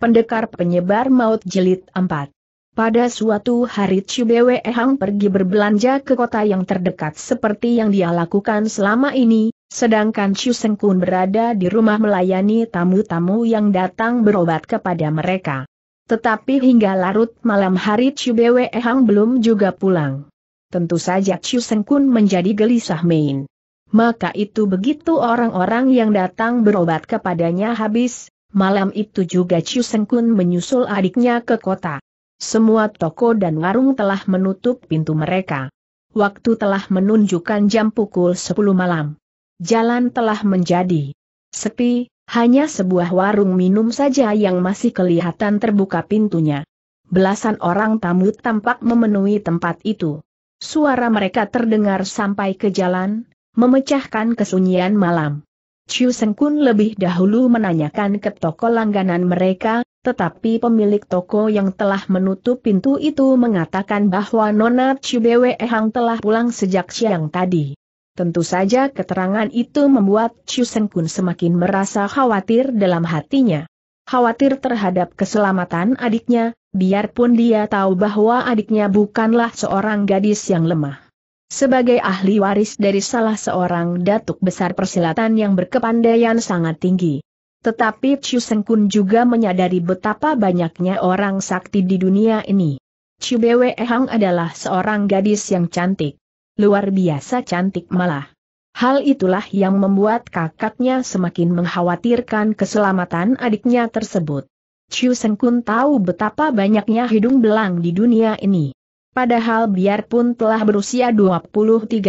Pendekar Penyebar Maut Jelit 4 Pada suatu hari Chubewe Ehang pergi berbelanja ke kota yang terdekat seperti yang dia lakukan selama ini, sedangkan Chu Sengkun berada di rumah melayani tamu-tamu yang datang berobat kepada mereka. Tetapi hingga larut malam hari Chubewe Ehang belum juga pulang. Tentu saja Chu Sengkun menjadi gelisah main. Maka itu begitu orang-orang yang datang berobat kepadanya habis, Malam itu juga Chiu Sengkun menyusul adiknya ke kota. Semua toko dan warung telah menutup pintu mereka. Waktu telah menunjukkan jam pukul 10 malam. Jalan telah menjadi sepi, hanya sebuah warung minum saja yang masih kelihatan terbuka pintunya. Belasan orang tamu tampak memenuhi tempat itu. Suara mereka terdengar sampai ke jalan, memecahkan kesunyian malam. Chiu Kun lebih dahulu menanyakan ke toko langganan mereka, tetapi pemilik toko yang telah menutup pintu itu mengatakan bahwa Nona Chiu Bwe Hang telah pulang sejak siang tadi. Tentu saja keterangan itu membuat Chiu Kun semakin merasa khawatir dalam hatinya. Khawatir terhadap keselamatan adiknya, biarpun dia tahu bahwa adiknya bukanlah seorang gadis yang lemah. Sebagai ahli waris dari salah seorang datuk besar persilatan yang berkepandaian sangat tinggi. Tetapi Chu Kun juga menyadari betapa banyaknya orang sakti di dunia ini. Chu Bwe Hang adalah seorang gadis yang cantik. Luar biasa cantik malah. Hal itulah yang membuat kakaknya semakin mengkhawatirkan keselamatan adiknya tersebut. Chu Kun tahu betapa banyaknya hidung belang di dunia ini. Padahal biarpun telah berusia 23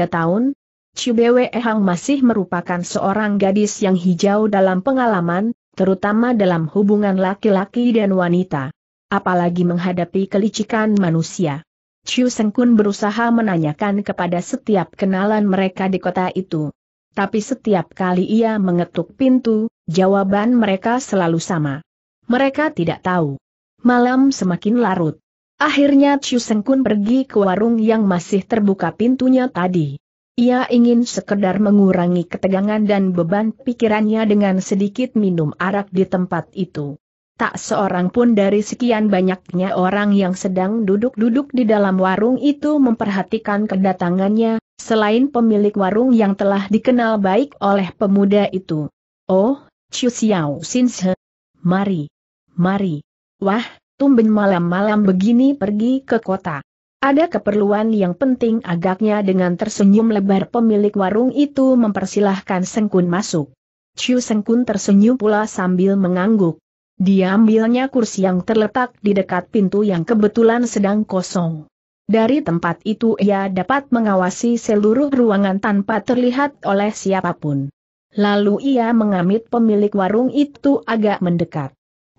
tahun, Chubwe Hang masih merupakan seorang gadis yang hijau dalam pengalaman, terutama dalam hubungan laki-laki dan wanita. Apalagi menghadapi kelicikan manusia. Chu Sengkun berusaha menanyakan kepada setiap kenalan mereka di kota itu. Tapi setiap kali ia mengetuk pintu, jawaban mereka selalu sama. Mereka tidak tahu. Malam semakin larut. Akhirnya Chu Seng Kun pergi ke warung yang masih terbuka pintunya tadi. Ia ingin sekedar mengurangi ketegangan dan beban pikirannya dengan sedikit minum arak di tempat itu. Tak seorang pun dari sekian banyaknya orang yang sedang duduk-duduk di dalam warung itu memperhatikan kedatangannya, selain pemilik warung yang telah dikenal baik oleh pemuda itu. Oh, Chu Xiao Xinshe. Mari. Mari. Wah, tumben malam-malam begini pergi ke kota. Ada keperluan yang penting agaknya dengan tersenyum lebar pemilik warung itu mempersilahkan Sengkun masuk. Chu Sengkun tersenyum pula sambil mengangguk. Dia ambilnya kursi yang terletak di dekat pintu yang kebetulan sedang kosong. Dari tempat itu ia dapat mengawasi seluruh ruangan tanpa terlihat oleh siapapun. Lalu ia mengamit pemilik warung itu agak mendekat.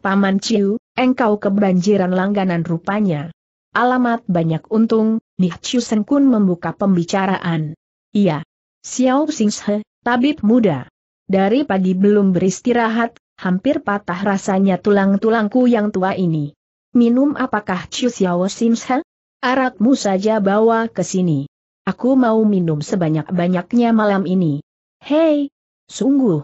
Paman Ciu, engkau kebanjiran langganan rupanya. Alamat banyak untung, nih Seng Sengkun membuka pembicaraan. Iya. Xiao Xinghe, tabib muda. Dari pagi belum beristirahat, hampir patah rasanya tulang-tulangku yang tua ini. Minum apakah Chu Xiao Xinghe? Arakmu saja bawa ke sini. Aku mau minum sebanyak-banyaknya malam ini. Hei! Sungguh!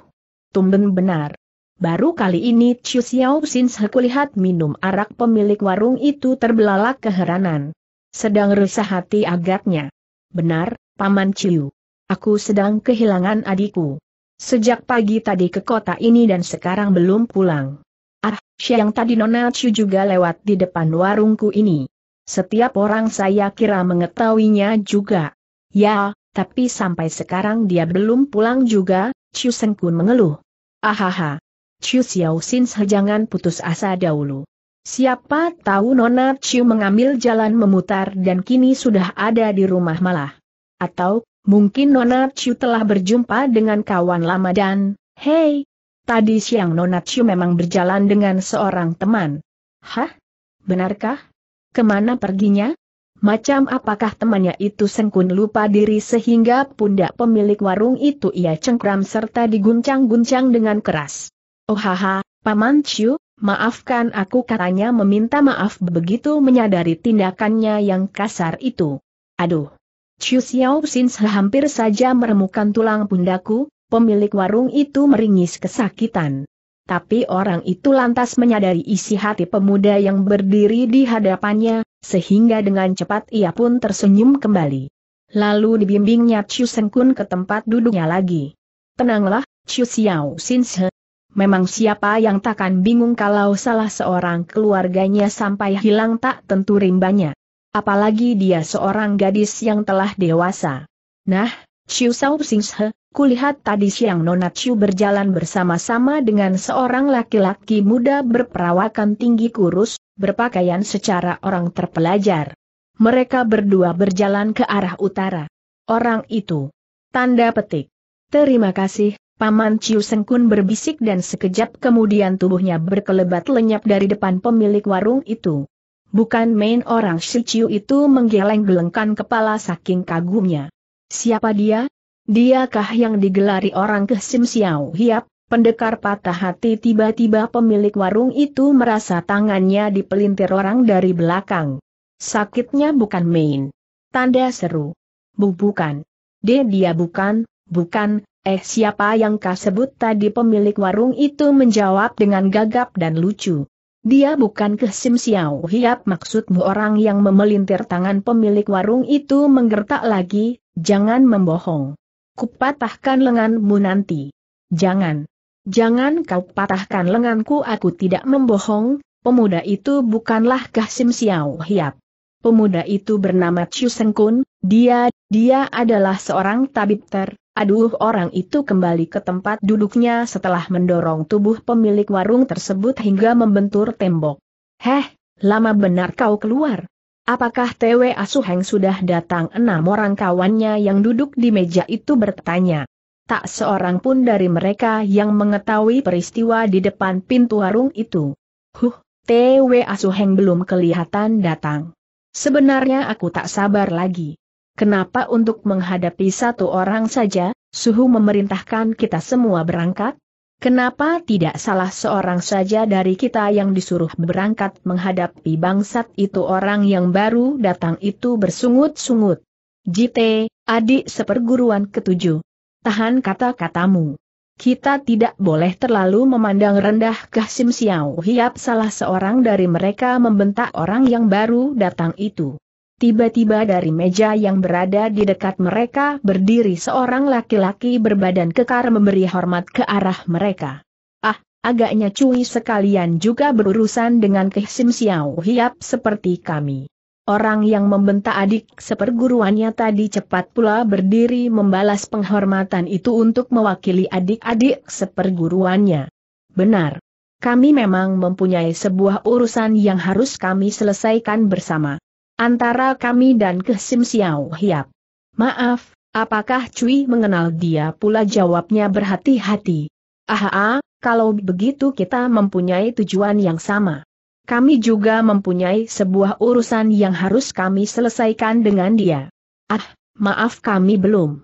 Tumben benar. Baru kali ini Chu Xiao Sin kulihat minum arak pemilik warung itu terbelalak keheranan. Sedang resah hati agaknya. Benar, Paman Chiu, Aku sedang kehilangan adikku. Sejak pagi tadi ke kota ini dan sekarang belum pulang. Ah, siang tadi Nona Chiu juga lewat di depan warungku ini. Setiap orang saya kira mengetahuinya juga. Ya, tapi sampai sekarang dia belum pulang juga, Seng Sengkun mengeluh. Ahaha, Chiu Xiao Xin jangan putus asa dahulu. Siapa tahu Nona Chiu mengambil jalan memutar dan kini sudah ada di rumah malah. Atau, mungkin Nona Chiu telah berjumpa dengan kawan lama dan, hei, tadi siang Nona Chiu memang berjalan dengan seorang teman. Hah? Benarkah? Kemana perginya? Macam apakah temannya itu sengkun lupa diri sehingga pundak pemilik warung itu ia cengkram serta diguncang-guncang dengan keras. Oh haha, Paman Ciu, maafkan aku katanya meminta maaf begitu menyadari tindakannya yang kasar itu. Aduh. Chiu Xiao Xin hampir saja meremukan tulang pundaku, pemilik warung itu meringis kesakitan. Tapi orang itu lantas menyadari isi hati pemuda yang berdiri di hadapannya, sehingga dengan cepat ia pun tersenyum kembali. Lalu dibimbingnya Chu Kun ke tempat duduknya lagi. Tenanglah, Chu Xiao Xin Memang siapa yang takkan bingung kalau salah seorang keluarganya sampai hilang tak tentu rimbanya. Apalagi dia seorang gadis yang telah dewasa. Nah, Chiu Sao Singshe, kulihat tadi siang Nona Chiu berjalan bersama-sama dengan seorang laki-laki muda berperawakan tinggi kurus, berpakaian secara orang terpelajar. Mereka berdua berjalan ke arah utara. Orang itu. Tanda petik. Terima kasih, Paman Ciu Sengkun berbisik dan sekejap kemudian tubuhnya berkelebat lenyap dari depan pemilik warung itu. Bukan main orang si Ciu itu menggeleng-gelengkan kepala saking kagumnya. Siapa dia? Diakah yang digelari orang ke Sim Siau Hiap? Pendekar patah hati tiba-tiba pemilik warung itu merasa tangannya dipelintir orang dari belakang. Sakitnya bukan main. Tanda seru. Bu bukan. De dia bukan, bukan, Eh siapa yang kau sebut tadi pemilik warung itu menjawab dengan gagap dan lucu. Dia bukan ke Sim siau hiap maksudmu orang yang memelintir tangan pemilik warung itu menggertak lagi, jangan membohong. Kupatahkan lenganmu nanti. Jangan. Jangan kau patahkan lenganku aku tidak membohong, pemuda itu bukanlah Kasim Xiao Hiap. Pemuda itu bernama Chu Sengkun, dia, dia adalah seorang tabib ter, Aduh orang itu kembali ke tempat duduknya setelah mendorong tubuh pemilik warung tersebut hingga membentur tembok. Heh, lama benar kau keluar. Apakah TW Asuheng sudah datang enam orang kawannya yang duduk di meja itu bertanya. Tak seorang pun dari mereka yang mengetahui peristiwa di depan pintu warung itu. Huh, TW Asuheng belum kelihatan datang. Sebenarnya aku tak sabar lagi. Kenapa untuk menghadapi satu orang saja, suhu memerintahkan kita semua berangkat? Kenapa tidak salah seorang saja dari kita yang disuruh berangkat menghadapi bangsat itu orang yang baru datang itu bersungut-sungut? Jite, adik seperguruan ketujuh. Tahan kata-katamu. Kita tidak boleh terlalu memandang rendah Kasim Xiao Hiap salah seorang dari mereka membentak orang yang baru datang itu. Tiba-tiba dari meja yang berada di dekat mereka berdiri seorang laki-laki berbadan kekar memberi hormat ke arah mereka. Ah, agaknya cuy sekalian juga berurusan dengan Kehsim Xiao Hiap seperti kami. Orang yang membentak adik seperguruannya tadi cepat pula berdiri membalas penghormatan itu untuk mewakili adik-adik seperguruannya. Benar. Kami memang mempunyai sebuah urusan yang harus kami selesaikan bersama antara kami dan Kesim Xiao Hiap. Maaf, apakah Cui mengenal dia pula jawabnya berhati-hati. Aha, kalau begitu kita mempunyai tujuan yang sama. Kami juga mempunyai sebuah urusan yang harus kami selesaikan dengan dia. Ah, maaf kami belum.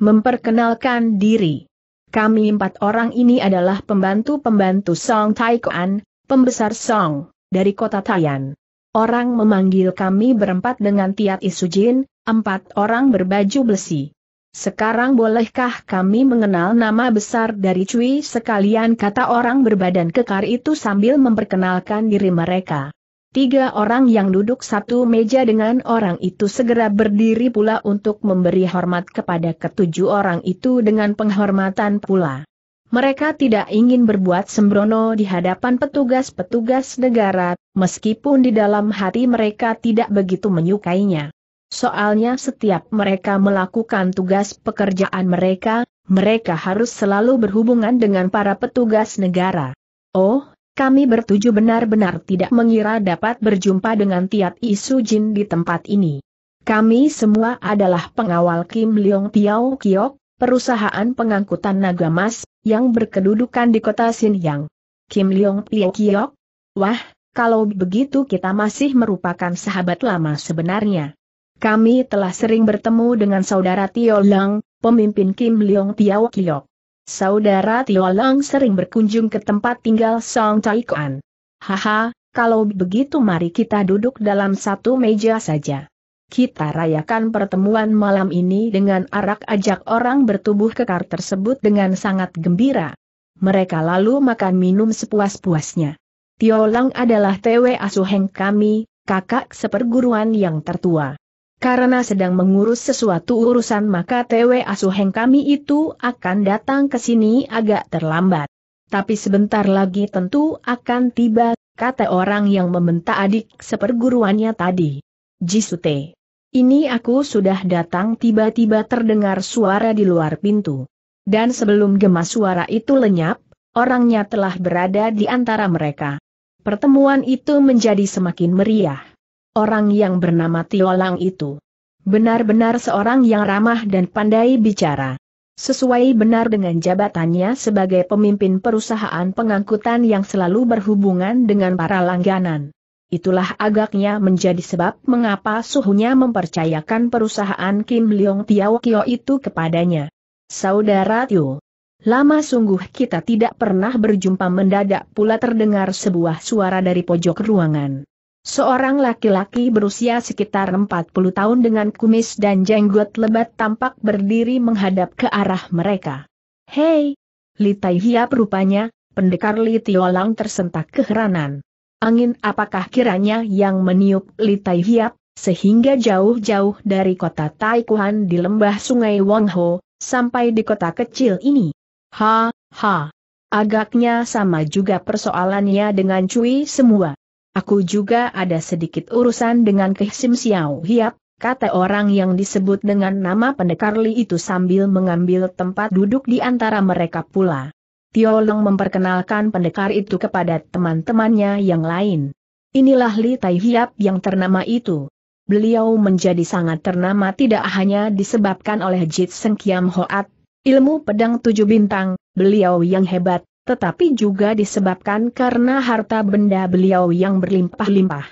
Memperkenalkan diri. Kami empat orang ini adalah pembantu-pembantu Song Taikuan, pembesar Song, dari kota Tayan orang memanggil kami berempat dengan Tiat Isujin, empat orang berbaju besi. Sekarang bolehkah kami mengenal nama besar dari Cui sekalian kata orang berbadan kekar itu sambil memperkenalkan diri mereka. Tiga orang yang duduk satu meja dengan orang itu segera berdiri pula untuk memberi hormat kepada ketujuh orang itu dengan penghormatan pula. Mereka tidak ingin berbuat sembrono di hadapan petugas-petugas negara, meskipun di dalam hati mereka tidak begitu menyukainya. Soalnya setiap mereka melakukan tugas pekerjaan mereka, mereka harus selalu berhubungan dengan para petugas negara. Oh, kami bertuju benar-benar tidak mengira dapat berjumpa dengan Tiat Isu Jin di tempat ini. Kami semua adalah pengawal Kim Leong Piao Kiok, perusahaan pengangkutan naga mas, yang berkedudukan di kota Xinjiang. Kim Leong Pio Kiok? Wah, kalau begitu kita masih merupakan sahabat lama sebenarnya. Kami telah sering bertemu dengan saudara Tio Lang, pemimpin Kim Leong Pio Kiok. Saudara Tio Lang sering berkunjung ke tempat tinggal Song Tai Kuan. Haha, kalau begitu mari kita duduk dalam satu meja saja. Kita rayakan pertemuan malam ini dengan arak ajak orang bertubuh kekar tersebut dengan sangat gembira. Mereka lalu makan minum sepuas-puasnya. Tiolang adalah TW Asuheng kami, kakak seperguruan yang tertua. Karena sedang mengurus sesuatu urusan maka TW Asuheng kami itu akan datang ke sini agak terlambat. Tapi sebentar lagi tentu akan tiba, kata orang yang membentak adik seperguruannya tadi. Jisute. Ini aku sudah datang tiba-tiba terdengar suara di luar pintu. Dan sebelum gemas suara itu lenyap, orangnya telah berada di antara mereka. Pertemuan itu menjadi semakin meriah. Orang yang bernama Tiolang itu benar-benar seorang yang ramah dan pandai bicara. Sesuai benar dengan jabatannya sebagai pemimpin perusahaan pengangkutan yang selalu berhubungan dengan para langganan. Itulah agaknya menjadi sebab mengapa suhunya mempercayakan perusahaan Kim Leong Tiao Kio itu kepadanya. Saudara Tio. Lama sungguh kita tidak pernah berjumpa mendadak pula terdengar sebuah suara dari pojok ruangan. Seorang laki-laki berusia sekitar 40 tahun dengan kumis dan jenggot lebat tampak berdiri menghadap ke arah mereka. Hei! Li Tai Hiap rupanya, pendekar Li Tiolang tersentak keheranan angin apakah kiranya yang meniup Litai Hiap, sehingga jauh-jauh dari kota Taikuhan di lembah sungai Wangho, sampai di kota kecil ini. Ha, ha. Agaknya sama juga persoalannya dengan Cui semua. Aku juga ada sedikit urusan dengan sim Xiao Hiap, kata orang yang disebut dengan nama pendekar Li itu sambil mengambil tempat duduk di antara mereka pula. Tio Leng memperkenalkan pendekar itu kepada teman-temannya yang lain. Inilah Li Tai Hiap yang ternama itu. Beliau menjadi sangat ternama tidak hanya disebabkan oleh Jit Seng Kiam Hoat, ilmu pedang tujuh bintang, beliau yang hebat, tetapi juga disebabkan karena harta benda beliau yang berlimpah-limpah.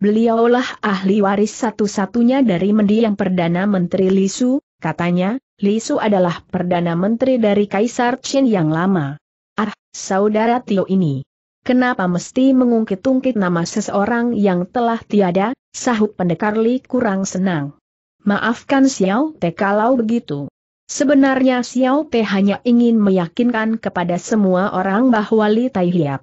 Beliaulah ahli waris satu-satunya dari mendiang Perdana Menteri Lisu, katanya, Lisu adalah Perdana Menteri dari Kaisar Qin yang lama. Ah, saudara Tio ini. Kenapa mesti mengungkit-ungkit nama seseorang yang telah tiada, sahut pendekar Li kurang senang. Maafkan Xiao Te kalau begitu. Sebenarnya Xiao Te hanya ingin meyakinkan kepada semua orang bahwa Li Tai Hiap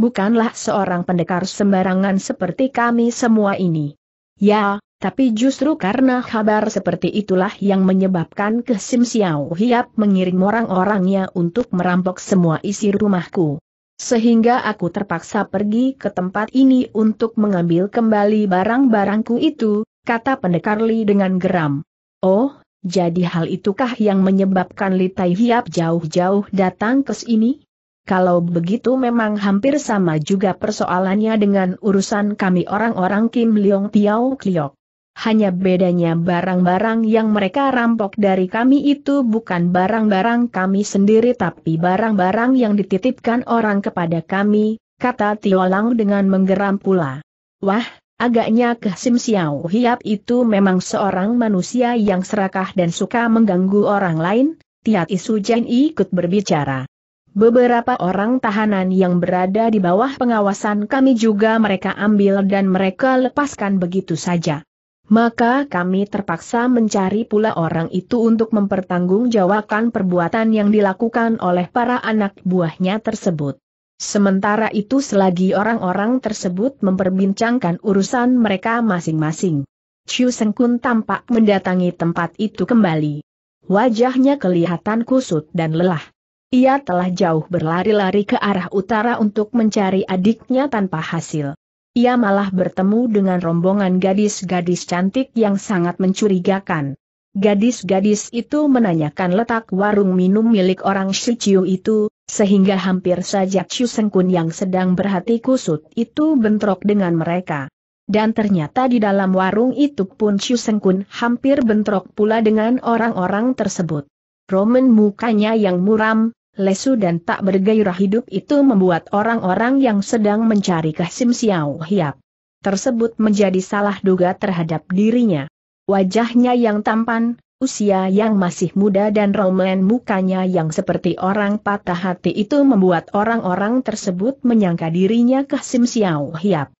bukanlah seorang pendekar sembarangan seperti kami semua ini. Ya, tapi justru karena kabar seperti itulah yang menyebabkan Kesim Xiao Hiap mengirim orang-orangnya untuk merampok semua isi rumahku. Sehingga aku terpaksa pergi ke tempat ini untuk mengambil kembali barang-barangku itu, kata pendekar Li dengan geram. Oh, jadi hal itukah yang menyebabkan Li Tai Hiap jauh-jauh datang ke sini? Kalau begitu memang hampir sama juga persoalannya dengan urusan kami orang-orang Kim Leong Tiao Kliok hanya bedanya barang-barang yang mereka rampok dari kami itu bukan barang-barang kami sendiri tapi barang-barang yang dititipkan orang kepada kami, kata Tiolang dengan menggeram pula. Wah, agaknya Sim Xiao Hiap itu memang seorang manusia yang serakah dan suka mengganggu orang lain, Tiat Isu Jen ikut berbicara. Beberapa orang tahanan yang berada di bawah pengawasan kami juga mereka ambil dan mereka lepaskan begitu saja maka kami terpaksa mencari pula orang itu untuk mempertanggungjawabkan perbuatan yang dilakukan oleh para anak buahnya tersebut. Sementara itu selagi orang-orang tersebut memperbincangkan urusan mereka masing-masing. Chiu Sengkun tampak mendatangi tempat itu kembali. Wajahnya kelihatan kusut dan lelah. Ia telah jauh berlari-lari ke arah utara untuk mencari adiknya tanpa hasil. Ia malah bertemu dengan rombongan gadis-gadis cantik yang sangat mencurigakan. Gadis-gadis itu menanyakan letak warung minum milik orang Shiciu itu, sehingga hampir saja Chiu Sengkun yang sedang berhati kusut itu bentrok dengan mereka. Dan ternyata di dalam warung itu pun Chiu Sengkun hampir bentrok pula dengan orang-orang tersebut. Roman mukanya yang muram, lesu dan tak bergairah hidup itu membuat orang-orang yang sedang mencari Sim Xiao Hiap tersebut menjadi salah duga terhadap dirinya. Wajahnya yang tampan, usia yang masih muda dan romlen mukanya yang seperti orang patah hati itu membuat orang-orang tersebut menyangka dirinya Sim Xiao Hiap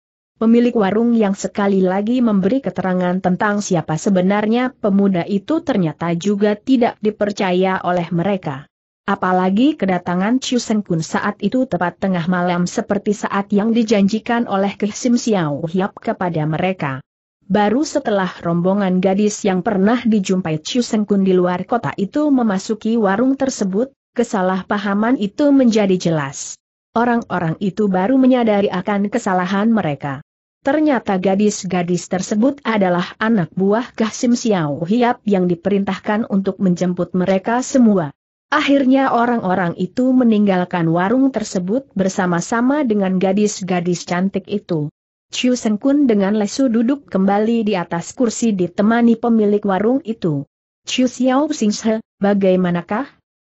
pemilik warung yang sekali lagi memberi keterangan tentang siapa sebenarnya pemuda itu ternyata juga tidak dipercaya oleh mereka. Apalagi kedatangan Seng Kun saat itu tepat tengah malam seperti saat yang dijanjikan oleh Kesim Xiao Hiap kepada mereka. Baru setelah rombongan gadis yang pernah dijumpai Seng Kun di luar kota itu memasuki warung tersebut, kesalahpahaman itu menjadi jelas. Orang-orang itu baru menyadari akan kesalahan mereka. Ternyata gadis-gadis tersebut adalah anak buah Kasim Xiao Hiap yang diperintahkan untuk menjemput mereka semua. Akhirnya orang-orang itu meninggalkan warung tersebut bersama-sama dengan gadis-gadis cantik itu. Chiu Sengkun dengan lesu duduk kembali di atas kursi ditemani pemilik warung itu. Chiu Xiao Xinghe, bagaimanakah?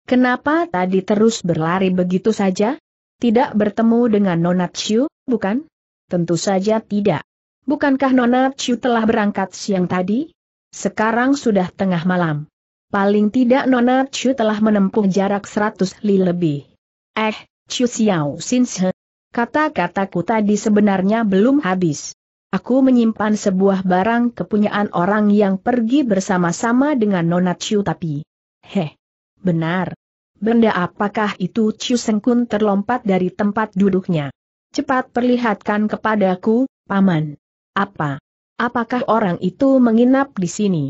Kenapa tadi terus berlari begitu saja? Tidak bertemu dengan Nona Chiu, bukan? Tentu saja tidak. Bukankah Nona Chiu telah berangkat siang tadi? Sekarang sudah tengah malam. Paling tidak Nona Chu telah menempuh jarak seratus li lebih. Eh, Chu Xiao Sinshe. Kata-kataku tadi sebenarnya belum habis. Aku menyimpan sebuah barang kepunyaan orang yang pergi bersama-sama dengan Nona Chu tapi... Heh. Benar. Benda apakah itu Chu Sengkun terlompat dari tempat duduknya. Cepat perlihatkan kepadaku, Paman. Apa? Apakah orang itu menginap di sini?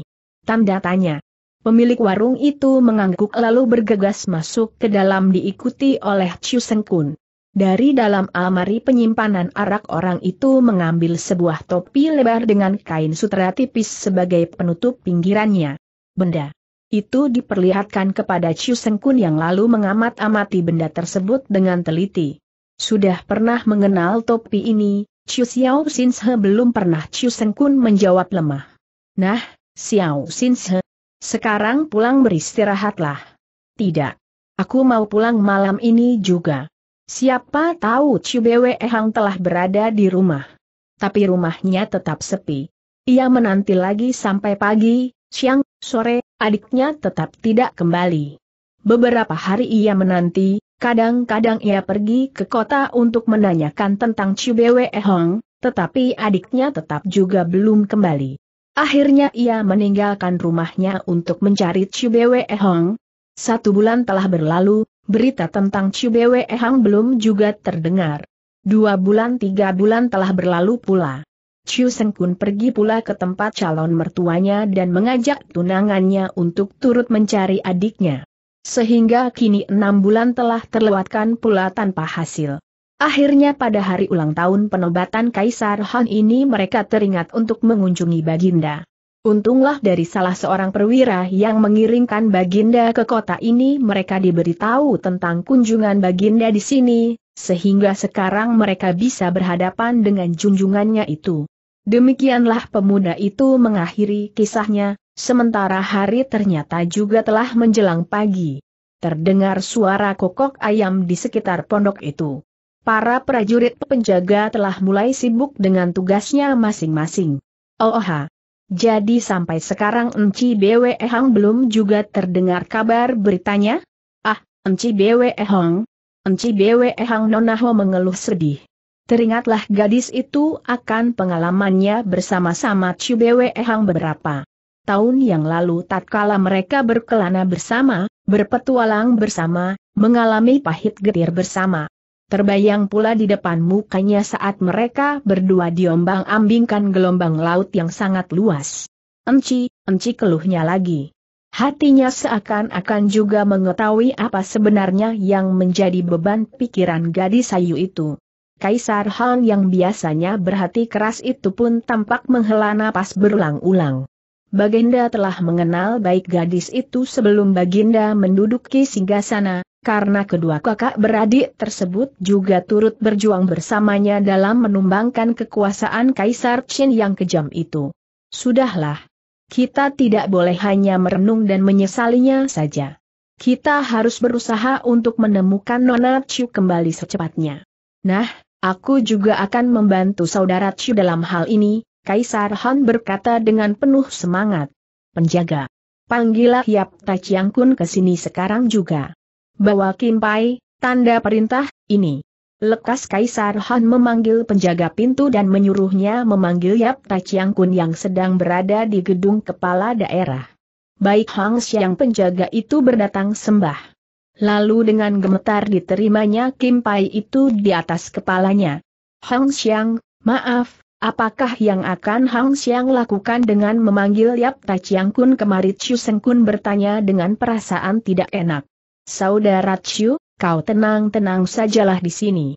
Tanda tanya. Pemilik warung itu mengangguk lalu bergegas masuk ke dalam diikuti oleh Chu Kun. Dari dalam almari penyimpanan arak orang itu mengambil sebuah topi lebar dengan kain sutra tipis sebagai penutup pinggirannya. Benda itu diperlihatkan kepada Chu Kun yang lalu mengamat-amati benda tersebut dengan teliti. Sudah pernah mengenal topi ini, Chu Xiao Sinshe belum pernah Chu Kun menjawab lemah. Nah, Xiao Sinshe, sekarang pulang beristirahatlah. Tidak. Aku mau pulang malam ini juga. Siapa tahu Cibewe Ehang telah berada di rumah. Tapi rumahnya tetap sepi. Ia menanti lagi sampai pagi, siang, sore, adiknya tetap tidak kembali. Beberapa hari ia menanti, kadang-kadang ia pergi ke kota untuk menanyakan tentang Cibewe Ehang, tetapi adiknya tetap juga belum kembali. Akhirnya ia meninggalkan rumahnya untuk mencari Chibewe Hong. Satu bulan telah berlalu, berita tentang Chibewe Hong belum juga terdengar. Dua bulan tiga bulan telah berlalu pula. Chiu Sengkun pergi pula ke tempat calon mertuanya dan mengajak tunangannya untuk turut mencari adiknya. Sehingga kini enam bulan telah terlewatkan pula tanpa hasil. Akhirnya pada hari ulang tahun penobatan Kaisar Han ini mereka teringat untuk mengunjungi Baginda. Untunglah dari salah seorang perwira yang mengiringkan Baginda ke kota ini mereka diberitahu tentang kunjungan Baginda di sini, sehingga sekarang mereka bisa berhadapan dengan junjungannya itu. Demikianlah pemuda itu mengakhiri kisahnya, sementara hari ternyata juga telah menjelang pagi. Terdengar suara kokok ayam di sekitar pondok itu para prajurit penjaga telah mulai sibuk dengan tugasnya masing-masing. Oh, jadi sampai sekarang Enci Bwe belum juga terdengar kabar beritanya? Ah, Enci Bwe Hang. Enci Bwe Hong Nonaho mengeluh sedih. Teringatlah gadis itu akan pengalamannya bersama-sama Chu Bwe beberapa tahun yang lalu tatkala mereka berkelana bersama, berpetualang bersama, mengalami pahit getir bersama. Terbayang pula di depan mukanya saat mereka berdua diombang-ambingkan gelombang laut yang sangat luas. Enci, enci keluhnya lagi. Hatinya seakan-akan juga mengetahui apa sebenarnya yang menjadi beban pikiran gadis sayu itu. Kaisar Han yang biasanya berhati keras itu pun tampak menghela napas berulang-ulang. Baginda telah mengenal baik gadis itu sebelum Baginda menduduki singgasana, karena kedua kakak beradik tersebut juga turut berjuang bersamanya dalam menumbangkan kekuasaan Kaisar Qin yang kejam itu. Sudahlah. Kita tidak boleh hanya merenung dan menyesalinya saja. Kita harus berusaha untuk menemukan Nona Chu kembali secepatnya. Nah, aku juga akan membantu saudara Chu dalam hal ini, Kaisar Han berkata dengan penuh semangat. Penjaga. Panggillah Yap Chiang Kun ke sini sekarang juga. Bawa Kim Pai, tanda perintah, ini. Lekas Kaisar Han memanggil penjaga pintu dan menyuruhnya memanggil Yap Tachiang Kun yang sedang berada di gedung kepala daerah. Baik Hang Xiang penjaga itu berdatang sembah. Lalu dengan gemetar diterimanya Kim Pai itu di atas kepalanya. Hang Xiang, maaf, apakah yang akan Hang Xiang lakukan dengan memanggil Yap Tachiang Kun kemari Chu Seng Kun bertanya dengan perasaan tidak enak. Saudara Chiu, kau tenang-tenang sajalah di sini.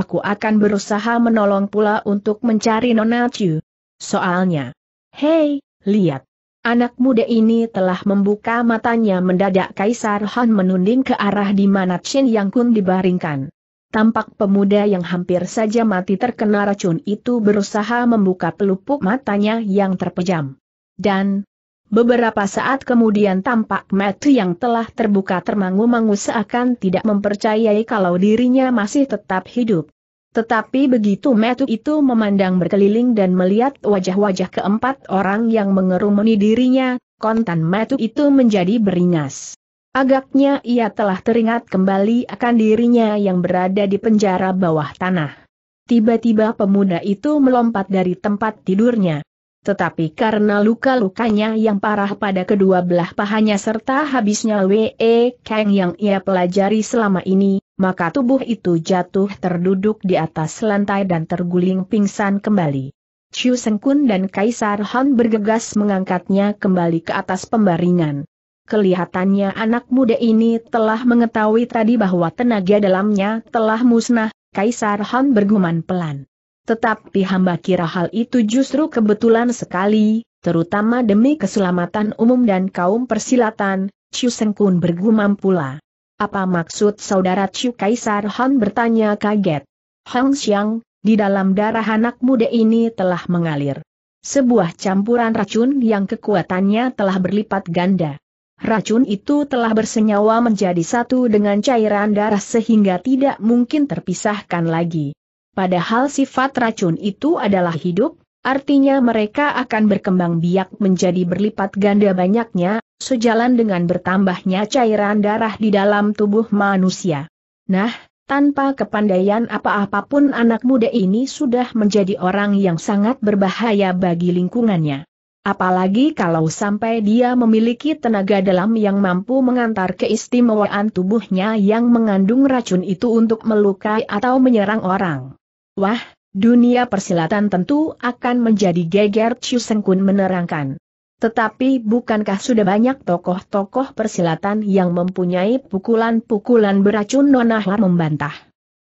Aku akan berusaha menolong pula untuk mencari Nona Chiu. Soalnya, hei, lihat. Anak muda ini telah membuka matanya mendadak Kaisar Han menunding ke arah di mana Chin Yang Kun dibaringkan. Tampak pemuda yang hampir saja mati terkena racun itu berusaha membuka pelupuk matanya yang terpejam. Dan, Beberapa saat kemudian tampak mata yang telah terbuka termangu-mangu seakan tidak mempercayai kalau dirinya masih tetap hidup. Tetapi begitu Metu itu memandang berkeliling dan melihat wajah-wajah keempat orang yang mengerumuni dirinya, kontan Metu itu menjadi beringas. Agaknya ia telah teringat kembali akan dirinya yang berada di penjara bawah tanah. Tiba-tiba pemuda itu melompat dari tempat tidurnya. Tetapi karena luka-lukanya yang parah pada kedua belah pahanya serta habisnya W.E. Kang yang ia pelajari selama ini, maka tubuh itu jatuh terduduk di atas lantai dan terguling pingsan kembali. Chu Sengkun dan Kaisar Han bergegas mengangkatnya kembali ke atas pembaringan. Kelihatannya anak muda ini telah mengetahui tadi bahwa tenaga dalamnya telah musnah, Kaisar Han bergumam pelan. Tetapi hamba kira hal itu justru kebetulan sekali, terutama demi keselamatan umum dan kaum persilatan, Chu Sengkun bergumam pula. Apa maksud saudara Chu Kaisar Han bertanya kaget. Hang Xiang, di dalam darah anak muda ini telah mengalir. Sebuah campuran racun yang kekuatannya telah berlipat ganda. Racun itu telah bersenyawa menjadi satu dengan cairan darah sehingga tidak mungkin terpisahkan lagi padahal sifat racun itu adalah hidup, artinya mereka akan berkembang biak menjadi berlipat ganda banyaknya, sejalan dengan bertambahnya cairan darah di dalam tubuh manusia. Nah, tanpa kepandaian apa-apapun anak muda ini sudah menjadi orang yang sangat berbahaya bagi lingkungannya. Apalagi kalau sampai dia memiliki tenaga dalam yang mampu mengantar keistimewaan tubuhnya yang mengandung racun itu untuk melukai atau menyerang orang. Wah, dunia persilatan tentu akan menjadi geger Chu Sengkun menerangkan. Tetapi bukankah sudah banyak tokoh-tokoh persilatan yang mempunyai pukulan-pukulan beracun Nona membantah.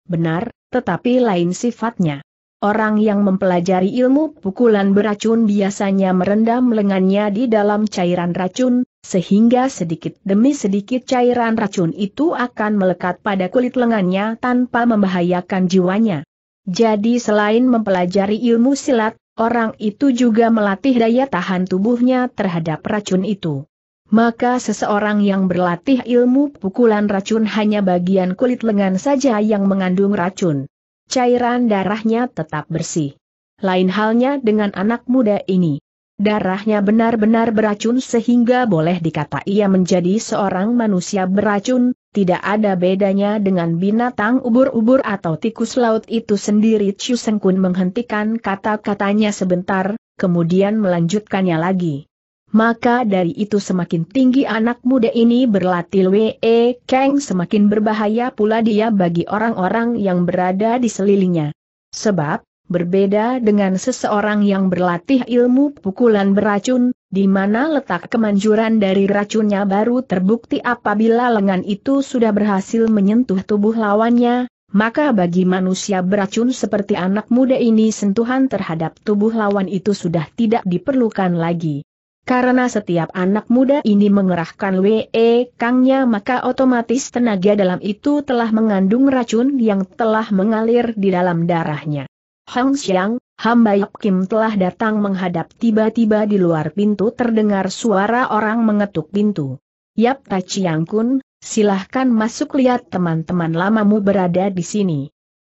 Benar, tetapi lain sifatnya. Orang yang mempelajari ilmu pukulan beracun biasanya merendam lengannya di dalam cairan racun, sehingga sedikit demi sedikit cairan racun itu akan melekat pada kulit lengannya tanpa membahayakan jiwanya. Jadi selain mempelajari ilmu silat, orang itu juga melatih daya tahan tubuhnya terhadap racun itu. Maka seseorang yang berlatih ilmu pukulan racun hanya bagian kulit lengan saja yang mengandung racun cairan darahnya tetap bersih. Lain halnya dengan anak muda ini. Darahnya benar-benar beracun sehingga boleh dikata ia menjadi seorang manusia beracun, tidak ada bedanya dengan binatang ubur-ubur atau tikus laut itu sendiri. Chu Sengkun menghentikan kata-katanya sebentar, kemudian melanjutkannya lagi maka dari itu semakin tinggi anak muda ini berlatih Wee Kang semakin berbahaya pula dia bagi orang-orang yang berada di selilingnya. Sebab, berbeda dengan seseorang yang berlatih ilmu pukulan beracun, di mana letak kemanjuran dari racunnya baru terbukti apabila lengan itu sudah berhasil menyentuh tubuh lawannya, maka bagi manusia beracun seperti anak muda ini sentuhan terhadap tubuh lawan itu sudah tidak diperlukan lagi. Karena setiap anak muda ini mengerahkan WE Kangnya maka otomatis tenaga dalam itu telah mengandung racun yang telah mengalir di dalam darahnya. Hang Xiang, hamba Yap Kim telah datang menghadap tiba-tiba di luar pintu terdengar suara orang mengetuk pintu. Yap Ta Chiang Kun, silahkan masuk lihat teman-teman lamamu berada di sini.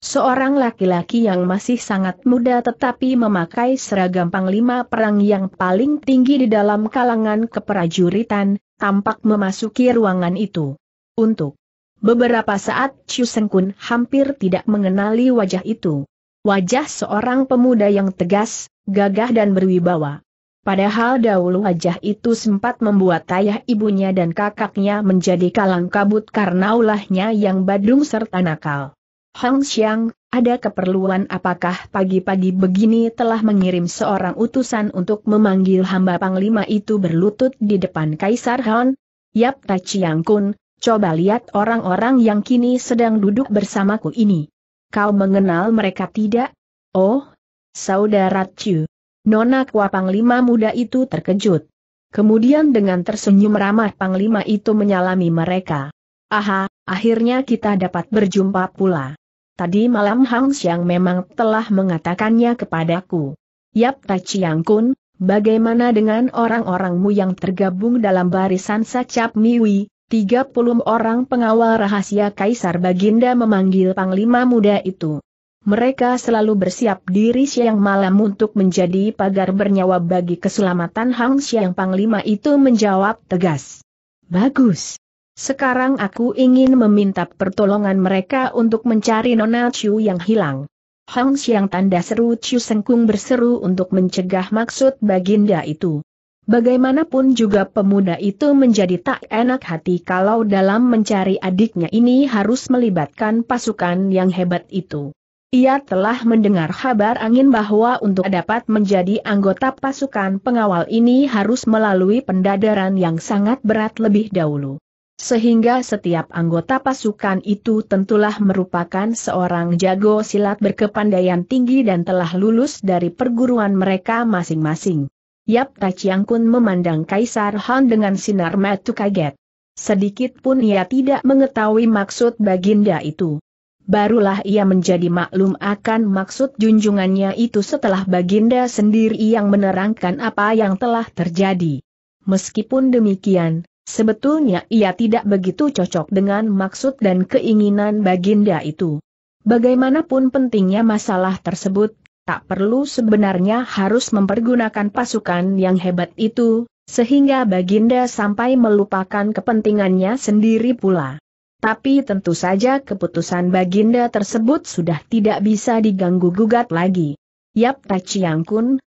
Seorang laki-laki yang masih sangat muda tetapi memakai seragam panglima perang yang paling tinggi di dalam kalangan keprajuritan, tampak memasuki ruangan itu. Untuk beberapa saat Chu Sengkun hampir tidak mengenali wajah itu. Wajah seorang pemuda yang tegas, gagah dan berwibawa. Padahal dahulu wajah itu sempat membuat ayah ibunya dan kakaknya menjadi kalang kabut karena ulahnya yang badung serta nakal. Hang Xiang, ada keperluan apakah pagi-pagi begini telah mengirim seorang utusan untuk memanggil hamba Panglima itu berlutut di depan Kaisar Han? Yap Tachiang Kun, coba lihat orang-orang yang kini sedang duduk bersamaku ini. Kau mengenal mereka tidak? Oh, saudara Chu. Nona Kua Panglima muda itu terkejut. Kemudian dengan tersenyum ramah Panglima itu menyalami mereka. Aha, akhirnya kita dapat berjumpa pula. Tadi malam Hang Xiang memang telah mengatakannya kepadaku. Yap Ta Chiang Kun, bagaimana dengan orang-orangmu yang tergabung dalam barisan Sacap Miwi? 30 orang pengawal rahasia Kaisar Baginda memanggil Panglima Muda itu. Mereka selalu bersiap diri siang malam untuk menjadi pagar bernyawa bagi keselamatan Hang Xiang Panglima itu menjawab tegas. Bagus. Sekarang aku ingin meminta pertolongan mereka untuk mencari Nona Chu yang hilang. Hong Xiang tanda seru Chu Sengkung berseru untuk mencegah maksud baginda itu. Bagaimanapun juga pemuda itu menjadi tak enak hati kalau dalam mencari adiknya ini harus melibatkan pasukan yang hebat itu. Ia telah mendengar kabar angin bahwa untuk dapat menjadi anggota pasukan pengawal ini harus melalui pendadaran yang sangat berat lebih dahulu. Sehingga setiap anggota pasukan itu tentulah merupakan seorang jago silat berkepandaian tinggi dan telah lulus dari perguruan mereka masing-masing. Yap Tachiang Kun memandang Kaisar Han dengan sinar mata kaget. Sedikit pun ia tidak mengetahui maksud baginda itu. Barulah ia menjadi maklum akan maksud junjungannya itu setelah baginda sendiri yang menerangkan apa yang telah terjadi. Meskipun demikian, Sebetulnya ia tidak begitu cocok dengan maksud dan keinginan Baginda itu. Bagaimanapun pentingnya masalah tersebut, tak perlu sebenarnya harus mempergunakan pasukan yang hebat itu, sehingga Baginda sampai melupakan kepentingannya sendiri pula. Tapi tentu saja keputusan Baginda tersebut sudah tidak bisa diganggu-gugat lagi. Yap Tachiang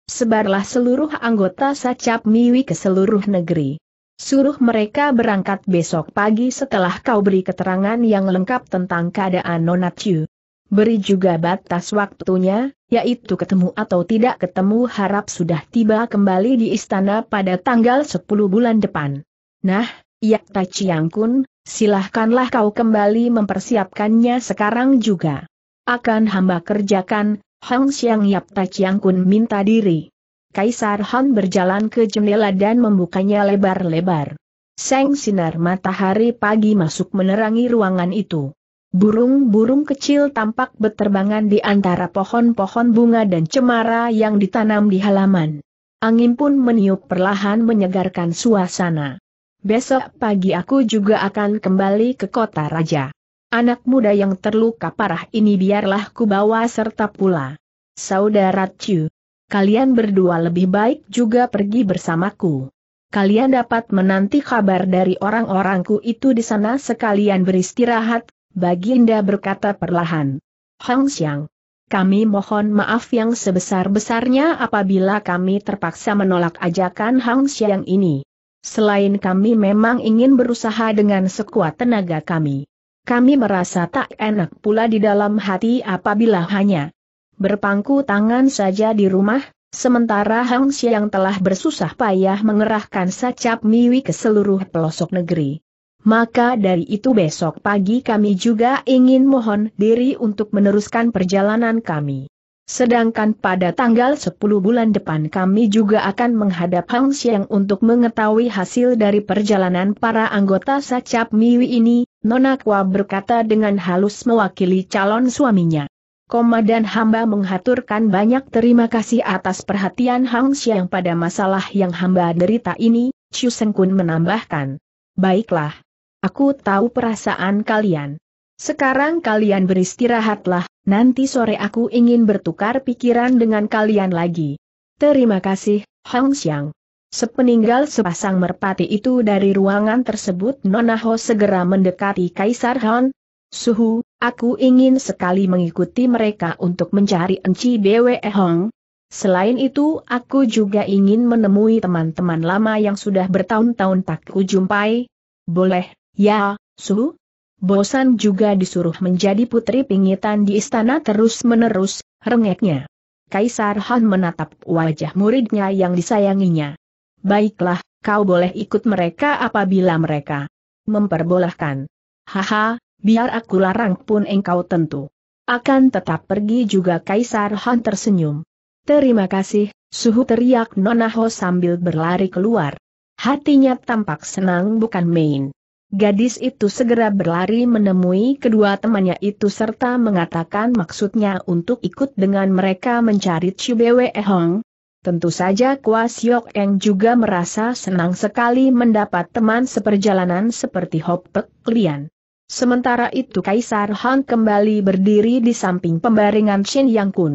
sebarlah seluruh anggota Sacap Miwi ke seluruh negeri. Suruh mereka berangkat besok pagi setelah kau beri keterangan yang lengkap tentang keadaan Nona Chu. Beri juga batas waktunya, yaitu ketemu atau tidak ketemu harap sudah tiba kembali di istana pada tanggal 10 bulan depan. Nah, Yakta Chiang Kun, silahkanlah kau kembali mempersiapkannya sekarang juga. Akan hamba kerjakan, Hang Siang Yap Chiang Kun minta diri. Kaisar Han berjalan ke jendela dan membukanya lebar-lebar. Seng sinar matahari pagi masuk menerangi ruangan itu. Burung-burung kecil tampak beterbangan di antara pohon-pohon bunga dan cemara yang ditanam di halaman. Angin pun meniup perlahan menyegarkan suasana. Besok pagi aku juga akan kembali ke kota raja. Anak muda yang terluka parah ini biarlah ku bawa serta pula. Saudara Chu kalian berdua lebih baik juga pergi bersamaku. Kalian dapat menanti kabar dari orang-orangku itu di sana sekalian beristirahat, Baginda berkata perlahan. Hang Xiang. Kami mohon maaf yang sebesar-besarnya apabila kami terpaksa menolak ajakan Hang Xiang ini. Selain kami memang ingin berusaha dengan sekuat tenaga kami. Kami merasa tak enak pula di dalam hati apabila hanya Berpangku tangan saja di rumah, sementara Hang Xiang telah bersusah payah mengerahkan sacap miwi ke seluruh pelosok negeri. Maka dari itu besok pagi kami juga ingin mohon diri untuk meneruskan perjalanan kami. Sedangkan pada tanggal 10 bulan depan kami juga akan menghadap Hang Xiang untuk mengetahui hasil dari perjalanan para anggota sacap miwi ini, Nonakwa berkata dengan halus mewakili calon suaminya. Komandan hamba menghaturkan banyak terima kasih atas perhatian Hang Xiang pada masalah yang hamba derita ini, Chu Sengkun menambahkan. Baiklah. Aku tahu perasaan kalian. Sekarang kalian beristirahatlah, nanti sore aku ingin bertukar pikiran dengan kalian lagi. Terima kasih, Hang Xiang. Sepeninggal sepasang merpati itu dari ruangan tersebut Nona Ho segera mendekati Kaisar Han. Suhu, Aku ingin sekali mengikuti mereka untuk mencari Enci Dewe Hong. Selain itu, aku juga ingin menemui teman-teman lama yang sudah bertahun-tahun tak kujumpai. Boleh, ya, Su? Bosan juga disuruh menjadi putri pingitan di istana terus-menerus, rengeknya. Kaisar Han menatap wajah muridnya yang disayanginya. Baiklah, kau boleh ikut mereka apabila mereka memperbolehkan. Haha, biar aku larang pun engkau tentu. Akan tetap pergi juga Kaisar Han tersenyum. Terima kasih, suhu teriak Nona Ho sambil berlari keluar. Hatinya tampak senang bukan main. Gadis itu segera berlari menemui kedua temannya itu serta mengatakan maksudnya untuk ikut dengan mereka mencari Chubewe Hong. Tentu saja Kwa Siok Eng juga merasa senang sekali mendapat teman seperjalanan seperti Hopek Klian. Sementara itu Kaisar Han kembali berdiri di samping pembaringan Shin Yang Kun.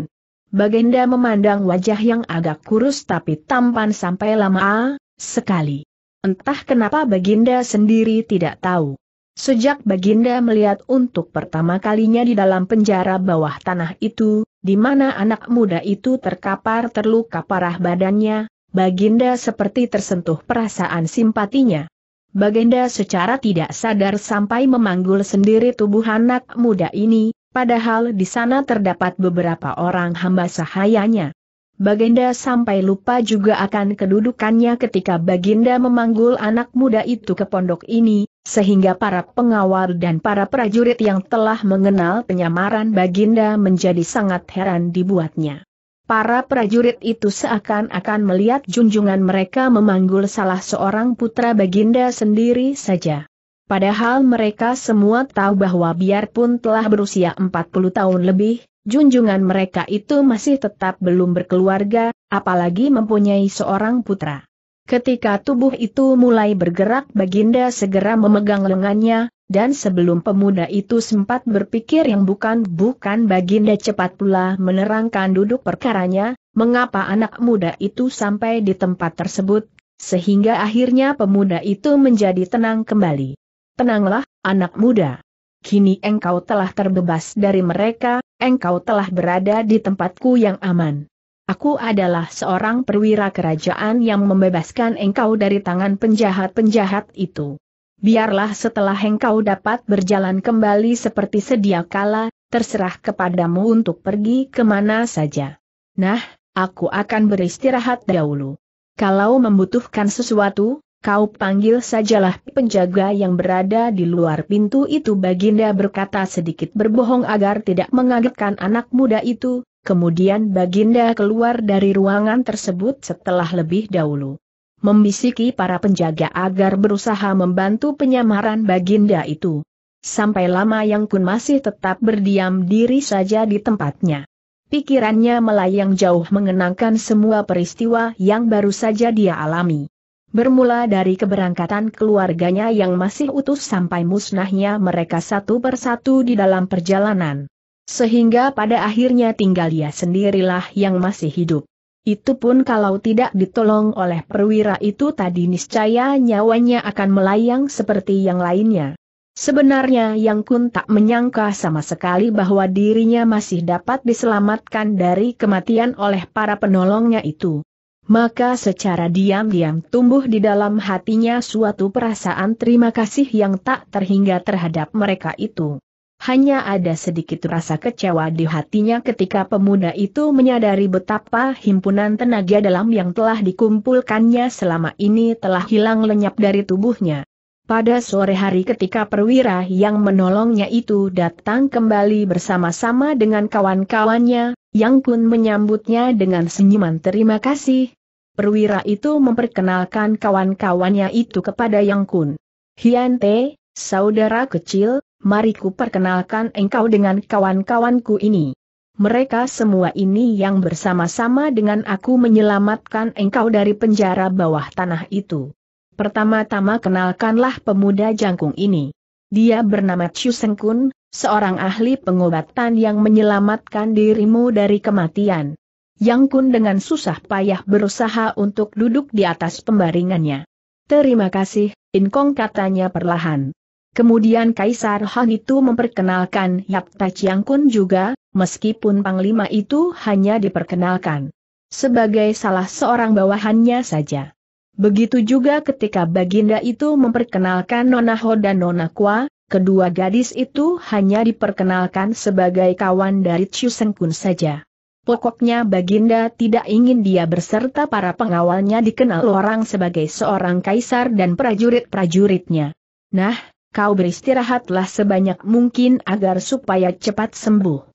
Baginda memandang wajah yang agak kurus tapi tampan sampai lama sekali. Entah kenapa Baginda sendiri tidak tahu. Sejak Baginda melihat untuk pertama kalinya di dalam penjara bawah tanah itu, di mana anak muda itu terkapar terluka parah badannya, Baginda seperti tersentuh perasaan simpatinya. Bagenda secara tidak sadar sampai memanggul sendiri tubuh anak muda ini, padahal di sana terdapat beberapa orang hamba sahayanya. Bagenda sampai lupa juga akan kedudukannya ketika Baginda memanggul anak muda itu ke pondok ini, sehingga para pengawal dan para prajurit yang telah mengenal penyamaran Baginda menjadi sangat heran dibuatnya. Para prajurit itu seakan-akan melihat junjungan mereka memanggul salah seorang putra baginda sendiri saja. Padahal mereka semua tahu bahwa biarpun telah berusia 40 tahun lebih, junjungan mereka itu masih tetap belum berkeluarga, apalagi mempunyai seorang putra. Ketika tubuh itu mulai bergerak Baginda segera memegang lengannya, dan sebelum pemuda itu sempat berpikir yang bukan-bukan Baginda cepat pula menerangkan duduk perkaranya, mengapa anak muda itu sampai di tempat tersebut, sehingga akhirnya pemuda itu menjadi tenang kembali. Tenanglah, anak muda. Kini engkau telah terbebas dari mereka, engkau telah berada di tempatku yang aman. Aku adalah seorang perwira kerajaan yang membebaskan engkau dari tangan penjahat-penjahat itu biarlah setelah engkau dapat berjalan kembali seperti sedia kala, terserah kepadamu untuk pergi kemana saja. Nah, aku akan beristirahat dahulu. Kalau membutuhkan sesuatu, kau panggil sajalah penjaga yang berada di luar pintu itu Baginda berkata sedikit berbohong agar tidak mengagetkan anak muda itu, kemudian Baginda keluar dari ruangan tersebut setelah lebih dahulu membisiki para penjaga agar berusaha membantu penyamaran baginda itu. Sampai lama Yang Kun masih tetap berdiam diri saja di tempatnya. Pikirannya melayang jauh mengenangkan semua peristiwa yang baru saja dia alami. Bermula dari keberangkatan keluarganya yang masih utuh sampai musnahnya mereka satu persatu di dalam perjalanan. Sehingga pada akhirnya tinggal ia sendirilah yang masih hidup. Itu pun kalau tidak ditolong oleh perwira itu tadi niscaya nyawanya akan melayang seperti yang lainnya. Sebenarnya Yang Kun tak menyangka sama sekali bahwa dirinya masih dapat diselamatkan dari kematian oleh para penolongnya itu. Maka secara diam-diam tumbuh di dalam hatinya suatu perasaan terima kasih yang tak terhingga terhadap mereka itu. Hanya ada sedikit rasa kecewa di hatinya ketika pemuda itu menyadari betapa himpunan tenaga dalam yang telah dikumpulkannya selama ini telah hilang lenyap dari tubuhnya. Pada sore hari ketika perwira yang menolongnya itu datang kembali bersama-sama dengan kawan-kawannya, Yang Kun menyambutnya dengan senyuman terima kasih. Perwira itu memperkenalkan kawan-kawannya itu kepada Yang Kun. Hian saudara kecil, mari ku perkenalkan engkau dengan kawan-kawanku ini. Mereka semua ini yang bersama-sama dengan aku menyelamatkan engkau dari penjara bawah tanah itu. Pertama-tama kenalkanlah pemuda jangkung ini. Dia bernama Chu Sengkun, seorang ahli pengobatan yang menyelamatkan dirimu dari kematian. Yang Kun dengan susah payah berusaha untuk duduk di atas pembaringannya. Terima kasih, Inkong katanya perlahan. Kemudian Kaisar Han itu memperkenalkan Yap Tachiang Kun juga, meskipun Panglima itu hanya diperkenalkan sebagai salah seorang bawahannya saja. Begitu juga ketika Baginda itu memperkenalkan Nona Ho dan Nona Kwa, kedua gadis itu hanya diperkenalkan sebagai kawan dari Seng Kun saja. Pokoknya Baginda tidak ingin dia berserta para pengawalnya dikenal orang sebagai seorang kaisar dan prajurit-prajuritnya. Nah, kau beristirahatlah sebanyak mungkin agar supaya cepat sembuh.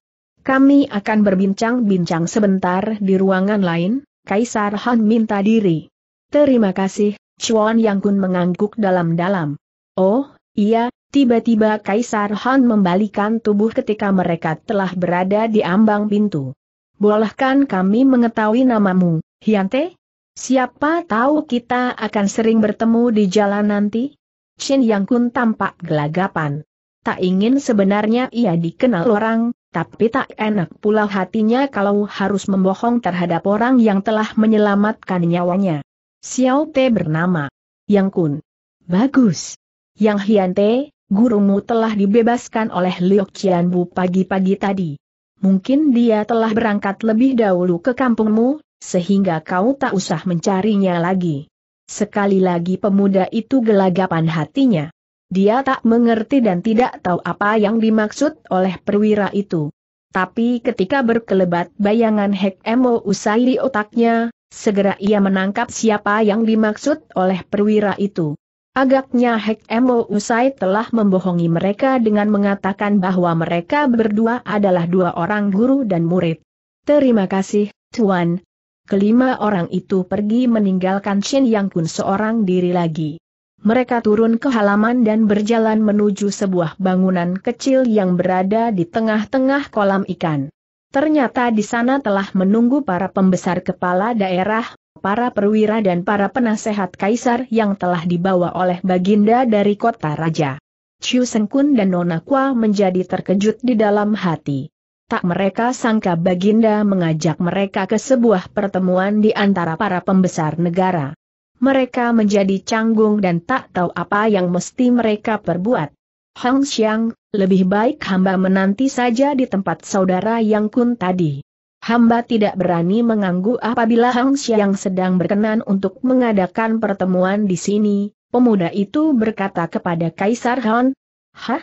Kami akan berbincang-bincang sebentar di ruangan lain, Kaisar Han minta diri. Terima kasih, Chuan Yang Kun mengangguk dalam-dalam. Oh, iya, tiba-tiba Kaisar Han membalikan tubuh ketika mereka telah berada di ambang pintu. Bolehkan kami mengetahui namamu, Hyante? Siapa tahu kita akan sering bertemu di jalan nanti? Chin Yang Kun tampak gelagapan. Tak ingin sebenarnya ia dikenal orang, tapi tak enak pula hatinya kalau harus membohong terhadap orang yang telah menyelamatkan nyawanya. Xiao Te bernama Yang Kun. Bagus. Yang Hian Te, gurumu telah dibebaskan oleh Liu Qian Bu pagi-pagi tadi. Mungkin dia telah berangkat lebih dahulu ke kampungmu, sehingga kau tak usah mencarinya lagi. Sekali lagi pemuda itu gelagapan hatinya. Dia tak mengerti dan tidak tahu apa yang dimaksud oleh perwira itu. Tapi ketika berkelebat bayangan Hek Emo usai di otaknya, segera ia menangkap siapa yang dimaksud oleh perwira itu. Agaknya Hek Emo usai telah membohongi mereka dengan mengatakan bahwa mereka berdua adalah dua orang guru dan murid. Terima kasih, Tuan, Kelima orang itu pergi meninggalkan Shin Yang Kun seorang diri lagi. Mereka turun ke halaman dan berjalan menuju sebuah bangunan kecil yang berada di tengah-tengah kolam ikan. Ternyata di sana telah menunggu para pembesar kepala daerah, para perwira dan para penasehat kaisar yang telah dibawa oleh baginda dari kota raja. Chiu Sengkun dan Nona Kwa menjadi terkejut di dalam hati tak mereka sangka Baginda mengajak mereka ke sebuah pertemuan di antara para pembesar negara. Mereka menjadi canggung dan tak tahu apa yang mesti mereka perbuat. Hong Xiang, lebih baik hamba menanti saja di tempat saudara yang kun tadi. Hamba tidak berani mengganggu apabila Hong Xiang sedang berkenan untuk mengadakan pertemuan di sini, pemuda itu berkata kepada Kaisar Han. Hah?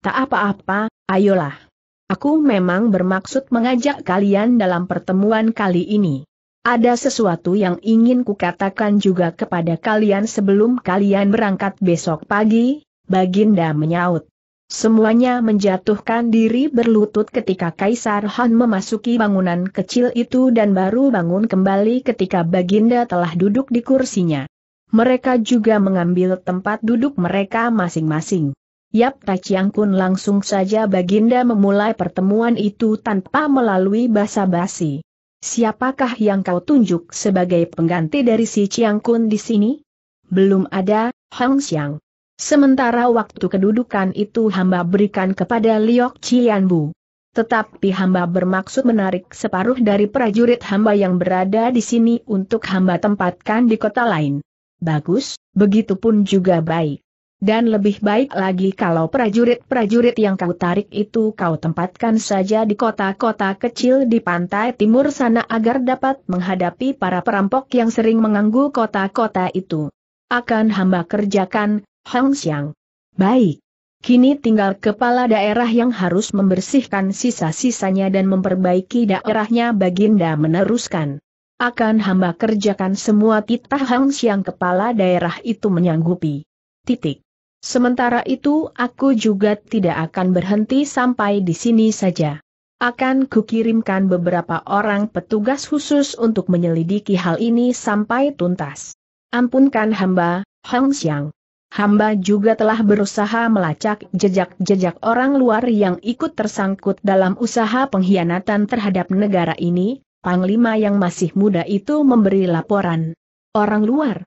Tak apa-apa, ayolah. Aku memang bermaksud mengajak kalian dalam pertemuan kali ini. Ada sesuatu yang ingin kukatakan juga kepada kalian sebelum kalian berangkat besok pagi, Baginda menyaut. Semuanya menjatuhkan diri berlutut ketika Kaisar Han memasuki bangunan kecil itu dan baru bangun kembali ketika Baginda telah duduk di kursinya. Mereka juga mengambil tempat duduk mereka masing-masing. Yap Tachiang Kun langsung saja Baginda memulai pertemuan itu tanpa melalui basa-basi. Siapakah yang kau tunjuk sebagai pengganti dari si Chiang Kun di sini? Belum ada, Hang Xiang. Sementara waktu kedudukan itu hamba berikan kepada Liok Chianbu. Tetapi hamba bermaksud menarik separuh dari prajurit hamba yang berada di sini untuk hamba tempatkan di kota lain. Bagus, begitupun juga baik. Dan lebih baik lagi kalau prajurit-prajurit yang kau tarik itu kau tempatkan saja di kota-kota kecil di pantai timur sana agar dapat menghadapi para perampok yang sering mengganggu kota-kota itu. Akan hamba kerjakan, Hong Xiang. Baik. Kini tinggal kepala daerah yang harus membersihkan sisa-sisanya dan memperbaiki daerahnya Baginda meneruskan. Akan hamba kerjakan semua titah Hong Xiang kepala daerah itu menyanggupi. Titik. Sementara itu aku juga tidak akan berhenti sampai di sini saja. Akan kukirimkan beberapa orang petugas khusus untuk menyelidiki hal ini sampai tuntas. Ampunkan hamba, Hong Xiang. Hamba juga telah berusaha melacak jejak-jejak orang luar yang ikut tersangkut dalam usaha pengkhianatan terhadap negara ini, Panglima yang masih muda itu memberi laporan. Orang luar?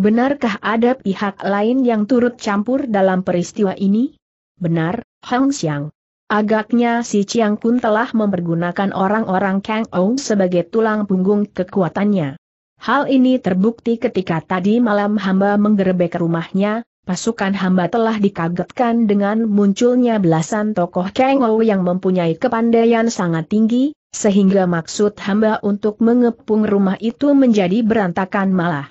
Benarkah ada pihak lain yang turut campur dalam peristiwa ini? Benar, Hong Xiang. Agaknya si Chiang Kun telah mempergunakan orang-orang Kang Ong sebagai tulang punggung kekuatannya. Hal ini terbukti ketika tadi malam hamba menggerebek rumahnya, pasukan hamba telah dikagetkan dengan munculnya belasan tokoh Kang Ong yang mempunyai kepandaian sangat tinggi, sehingga maksud hamba untuk mengepung rumah itu menjadi berantakan malah.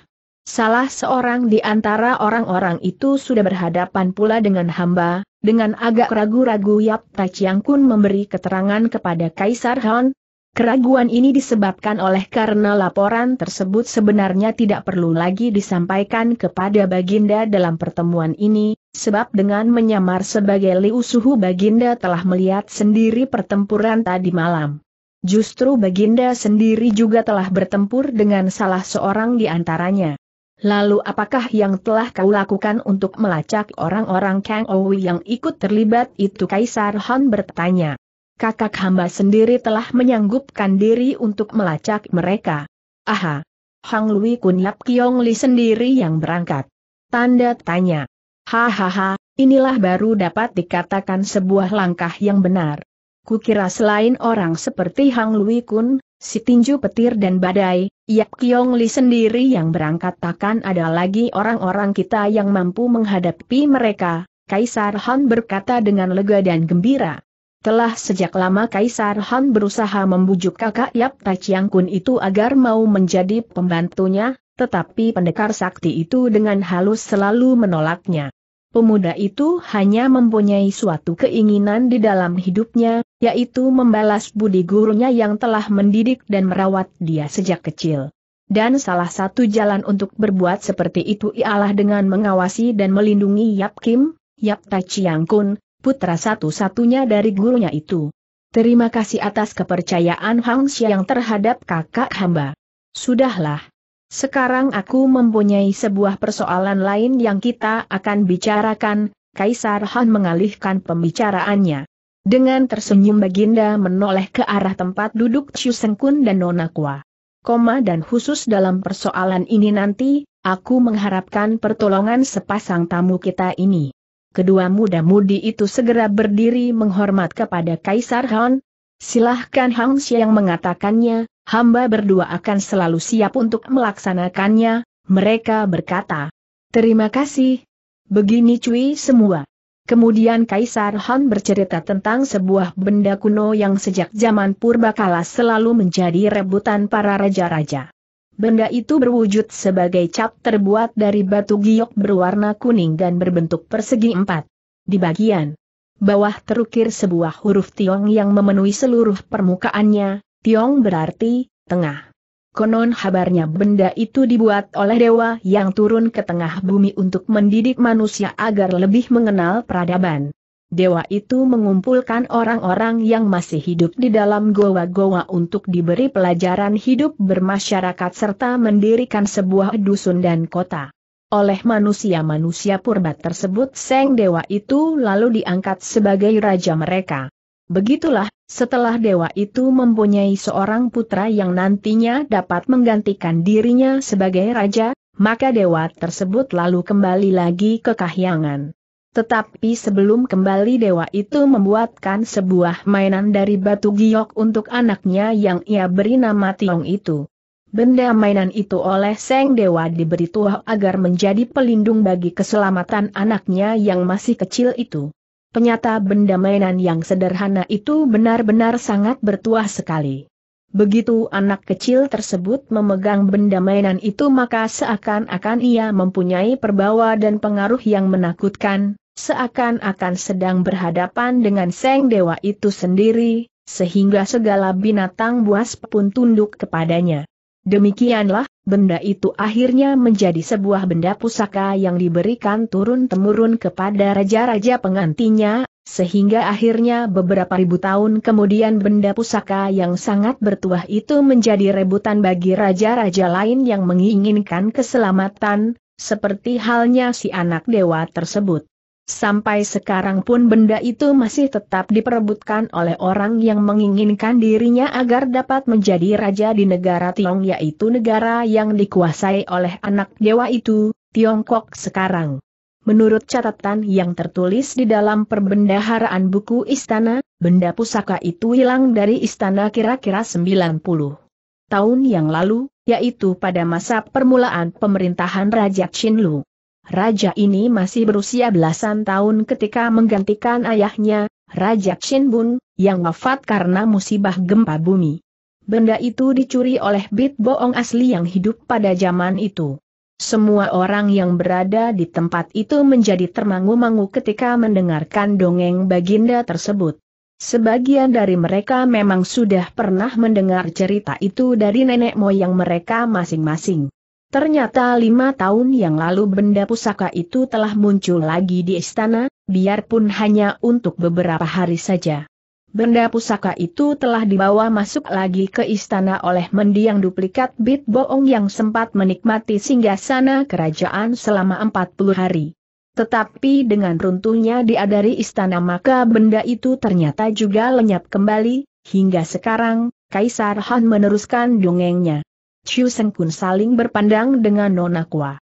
Salah seorang di antara orang-orang itu sudah berhadapan pula dengan hamba, dengan agak ragu-ragu Yap Tachiang Kun memberi keterangan kepada Kaisar Han. Keraguan ini disebabkan oleh karena laporan tersebut sebenarnya tidak perlu lagi disampaikan kepada Baginda dalam pertemuan ini, sebab dengan menyamar sebagai Liu Suhu Baginda telah melihat sendiri pertempuran tadi malam. Justru Baginda sendiri juga telah bertempur dengan salah seorang di antaranya. Lalu apakah yang telah kau lakukan untuk melacak orang-orang Kang Owi yang ikut terlibat itu Kaisar Han bertanya. Kakak hamba sendiri telah menyanggupkan diri untuk melacak mereka. Aha! Hang Lui Kun Yap Kiong Li sendiri yang berangkat. Tanda tanya. Hahaha, inilah baru dapat dikatakan sebuah langkah yang benar. Kukira selain orang seperti Hang Lui Kun, Si tinju petir dan badai, Yap Kiong Li sendiri yang berangkat takkan ada lagi orang-orang kita yang mampu menghadapi mereka, Kaisar Han berkata dengan lega dan gembira. Telah sejak lama Kaisar Han berusaha membujuk kakak Yap Tachiang Kun itu agar mau menjadi pembantunya, tetapi pendekar sakti itu dengan halus selalu menolaknya. Pemuda itu hanya mempunyai suatu keinginan di dalam hidupnya, yaitu membalas budi gurunya yang telah mendidik dan merawat dia sejak kecil. Dan salah satu jalan untuk berbuat seperti itu ialah dengan mengawasi dan melindungi Yap Kim, Yap Tachiang Kun, putra satu-satunya dari gurunya itu. Terima kasih atas kepercayaan Hang Xiang terhadap kakak hamba. Sudahlah, sekarang aku mempunyai sebuah persoalan lain yang kita akan bicarakan, Kaisar Han mengalihkan pembicaraannya. Dengan tersenyum Baginda menoleh ke arah tempat duduk Chu Sengkun dan Nona Kua. Koma dan khusus dalam persoalan ini nanti, aku mengharapkan pertolongan sepasang tamu kita ini. Kedua muda-mudi itu segera berdiri menghormat kepada Kaisar Han. Silahkan Hang Xiang mengatakannya, hamba berdua akan selalu siap untuk melaksanakannya, mereka berkata. Terima kasih. Begini cuy semua. Kemudian Kaisar Han bercerita tentang sebuah benda kuno yang sejak zaman purbakala selalu menjadi rebutan para raja-raja. Benda itu berwujud sebagai cap terbuat dari batu giok berwarna kuning dan berbentuk persegi empat. Di bagian bawah terukir sebuah huruf Tiong yang memenuhi seluruh permukaannya, Tiong berarti, tengah. Konon habarnya benda itu dibuat oleh dewa yang turun ke tengah bumi untuk mendidik manusia agar lebih mengenal peradaban. Dewa itu mengumpulkan orang-orang yang masih hidup di dalam goa-goa untuk diberi pelajaran hidup bermasyarakat serta mendirikan sebuah dusun dan kota. Oleh manusia-manusia purba tersebut Seng Dewa itu lalu diangkat sebagai raja mereka. Begitulah, setelah dewa itu mempunyai seorang putra yang nantinya dapat menggantikan dirinya sebagai raja, maka dewa tersebut lalu kembali lagi ke Kahyangan. Tetapi sebelum kembali dewa itu membuatkan sebuah mainan dari batu giok untuk anaknya yang ia beri nama Tiong itu. Benda mainan itu oleh Seng Dewa diberi tuah agar menjadi pelindung bagi keselamatan anaknya yang masih kecil itu. Penyata benda mainan yang sederhana itu benar-benar sangat bertuah sekali. Begitu anak kecil tersebut memegang benda mainan itu maka seakan-akan ia mempunyai perbawa dan pengaruh yang menakutkan, seakan-akan sedang berhadapan dengan Seng Dewa itu sendiri, sehingga segala binatang buas pun tunduk kepadanya. Demikianlah, benda itu akhirnya menjadi sebuah benda pusaka yang diberikan turun-temurun kepada raja-raja pengantinya, sehingga akhirnya beberapa ribu tahun kemudian benda pusaka yang sangat bertuah itu menjadi rebutan bagi raja-raja lain yang menginginkan keselamatan, seperti halnya si anak dewa tersebut. Sampai sekarang pun benda itu masih tetap diperebutkan oleh orang yang menginginkan dirinya agar dapat menjadi raja di negara Tiong yaitu negara yang dikuasai oleh anak dewa itu, Tiongkok sekarang. Menurut catatan yang tertulis di dalam perbendaharaan buku istana, benda pusaka itu hilang dari istana kira-kira 90 tahun yang lalu, yaitu pada masa permulaan pemerintahan Raja Lu. Raja ini masih berusia belasan tahun ketika menggantikan ayahnya, Raja Chin Bun, yang wafat karena musibah gempa bumi. Benda itu dicuri oleh bit boong asli yang hidup pada zaman itu. Semua orang yang berada di tempat itu menjadi termangu-mangu ketika mendengarkan dongeng baginda tersebut. Sebagian dari mereka memang sudah pernah mendengar cerita itu dari nenek moyang mereka masing-masing. Ternyata lima tahun yang lalu benda pusaka itu telah muncul lagi di istana, biarpun hanya untuk beberapa hari saja. Benda pusaka itu telah dibawa masuk lagi ke istana oleh mendiang duplikat Bit Boong yang sempat menikmati singgasana kerajaan selama 40 hari. Tetapi dengan runtuhnya diadari istana maka benda itu ternyata juga lenyap kembali, hingga sekarang, Kaisar Han meneruskan dongengnya. Chu Seng Kun saling berpandang dengan Nona Kua.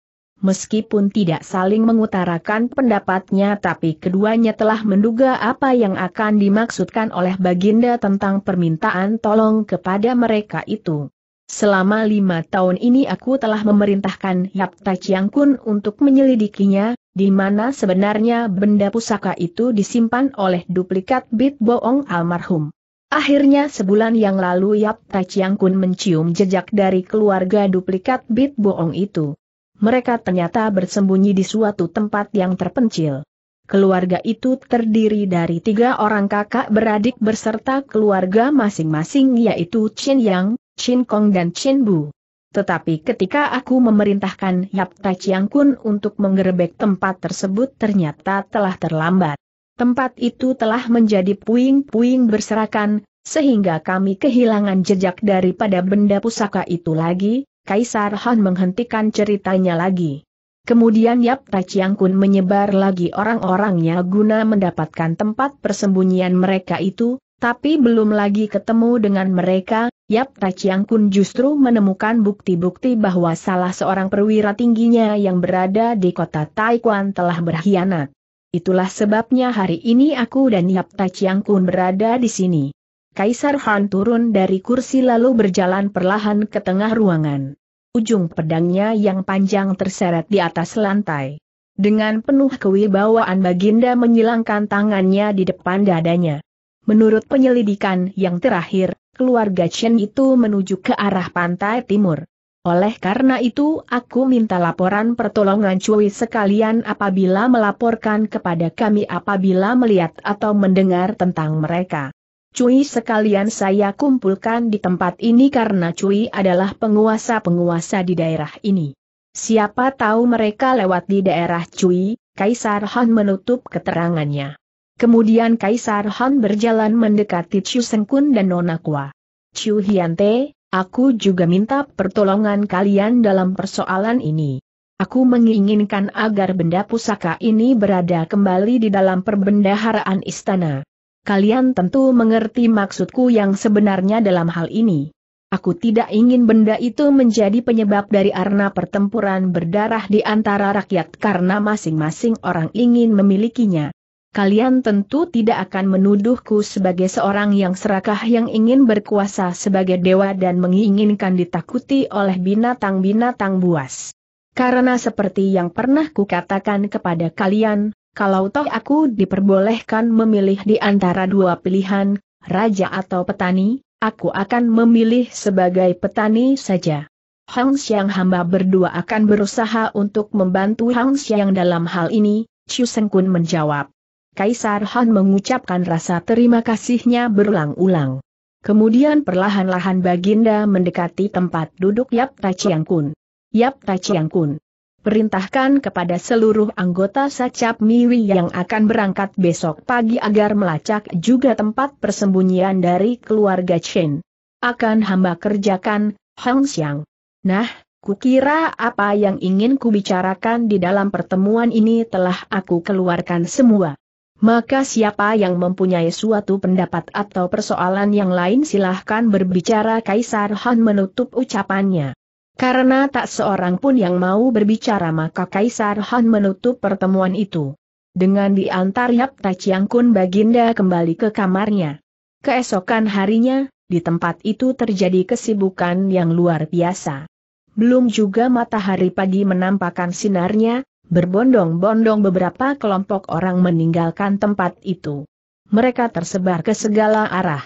Meskipun tidak saling mengutarakan pendapatnya tapi keduanya telah menduga apa yang akan dimaksudkan oleh Baginda tentang permintaan tolong kepada mereka itu. Selama lima tahun ini aku telah memerintahkan Yap Tachiang Kun untuk menyelidikinya, di mana sebenarnya benda pusaka itu disimpan oleh duplikat bit boong almarhum. Akhirnya sebulan yang lalu Yap Tai Chiang Kun mencium jejak dari keluarga duplikat bit boong itu. Mereka ternyata bersembunyi di suatu tempat yang terpencil. Keluarga itu terdiri dari tiga orang kakak beradik berserta keluarga masing-masing yaitu Chin Yang, Chin Kong dan Chin Bu. Tetapi ketika aku memerintahkan Yap Tai Chiang Kun untuk menggerebek tempat tersebut ternyata telah terlambat. Tempat itu telah menjadi puing-puing berserakan, sehingga kami kehilangan jejak daripada benda pusaka itu lagi, Kaisar Han menghentikan ceritanya lagi. Kemudian Yap Taciang Kun menyebar lagi orang-orangnya guna mendapatkan tempat persembunyian mereka itu, tapi belum lagi ketemu dengan mereka, Yap Taciang Kun justru menemukan bukti-bukti bahwa salah seorang perwira tingginya yang berada di kota Taikuan telah berkhianat. Itulah sebabnya hari ini aku dan Yap Tachiang Kun berada di sini. Kaisar Han turun dari kursi lalu berjalan perlahan ke tengah ruangan. Ujung pedangnya yang panjang terseret di atas lantai. Dengan penuh kewibawaan Baginda menyilangkan tangannya di depan dadanya. Menurut penyelidikan yang terakhir, keluarga Chen itu menuju ke arah pantai timur. Oleh karena itu aku minta laporan pertolongan Cui sekalian apabila melaporkan kepada kami apabila melihat atau mendengar tentang mereka. Cui sekalian saya kumpulkan di tempat ini karena Cui adalah penguasa-penguasa di daerah ini. Siapa tahu mereka lewat di daerah Cui, Kaisar Han menutup keterangannya. Kemudian Kaisar Han berjalan mendekati Chu Sengkun dan Nona Kwa. Chu Hiante, Aku juga minta pertolongan kalian dalam persoalan ini. Aku menginginkan agar benda pusaka ini berada kembali di dalam perbendaharaan istana. Kalian tentu mengerti maksudku yang sebenarnya dalam hal ini. Aku tidak ingin benda itu menjadi penyebab dari arna pertempuran berdarah di antara rakyat karena masing-masing orang ingin memilikinya kalian tentu tidak akan menuduhku sebagai seorang yang serakah yang ingin berkuasa sebagai dewa dan menginginkan ditakuti oleh binatang-binatang buas. Karena seperti yang pernah kukatakan kepada kalian, kalau toh aku diperbolehkan memilih di antara dua pilihan, raja atau petani, aku akan memilih sebagai petani saja. Hang Xiang hamba berdua akan berusaha untuk membantu Hang Xiang dalam hal ini, Chu Seng menjawab. Kaisar Han mengucapkan rasa terima kasihnya berulang-ulang. Kemudian perlahan-lahan Baginda mendekati tempat duduk Yap Tachiang Kun. Yap Tachiang Kun. Perintahkan kepada seluruh anggota Sacap Miwi yang akan berangkat besok pagi agar melacak juga tempat persembunyian dari keluarga Chen. Akan hamba kerjakan, Hang Xiang. Nah, kukira apa yang ingin kubicarakan di dalam pertemuan ini telah aku keluarkan semua. Maka siapa yang mempunyai suatu pendapat atau persoalan yang lain silahkan berbicara Kaisar Han menutup ucapannya. Karena tak seorang pun yang mau berbicara maka Kaisar Han menutup pertemuan itu. Dengan diantar Yap Taciang Kun Baginda kembali ke kamarnya. Keesokan harinya, di tempat itu terjadi kesibukan yang luar biasa. Belum juga matahari pagi menampakkan sinarnya, Berbondong-bondong beberapa kelompok orang meninggalkan tempat itu. Mereka tersebar ke segala arah.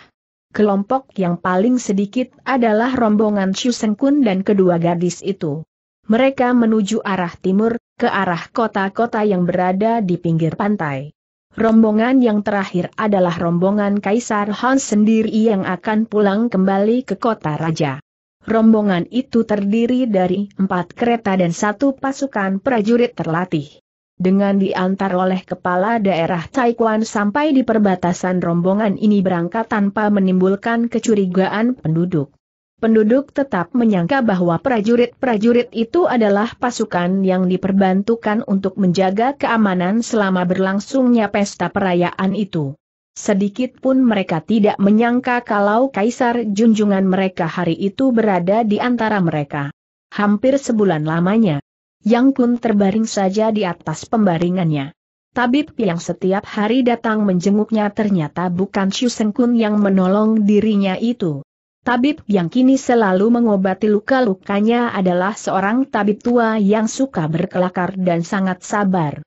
Kelompok yang paling sedikit adalah rombongan Shusengkun dan kedua gadis itu. Mereka menuju arah timur, ke arah kota-kota yang berada di pinggir pantai. Rombongan yang terakhir adalah rombongan Kaisar Hans sendiri yang akan pulang kembali ke kota raja. Rombongan itu terdiri dari empat kereta dan satu pasukan prajurit terlatih. Dengan diantar oleh kepala daerah Taiwan sampai di perbatasan rombongan ini berangkat tanpa menimbulkan kecurigaan penduduk. Penduduk tetap menyangka bahwa prajurit-prajurit itu adalah pasukan yang diperbantukan untuk menjaga keamanan selama berlangsungnya pesta perayaan itu. Sedikit pun mereka tidak menyangka kalau kaisar junjungan mereka hari itu berada di antara mereka. Hampir sebulan lamanya. Yang Kun terbaring saja di atas pembaringannya. Tabib yang setiap hari datang menjenguknya ternyata bukan Seng Kun yang menolong dirinya itu. Tabib yang kini selalu mengobati luka-lukanya adalah seorang tabib tua yang suka berkelakar dan sangat sabar.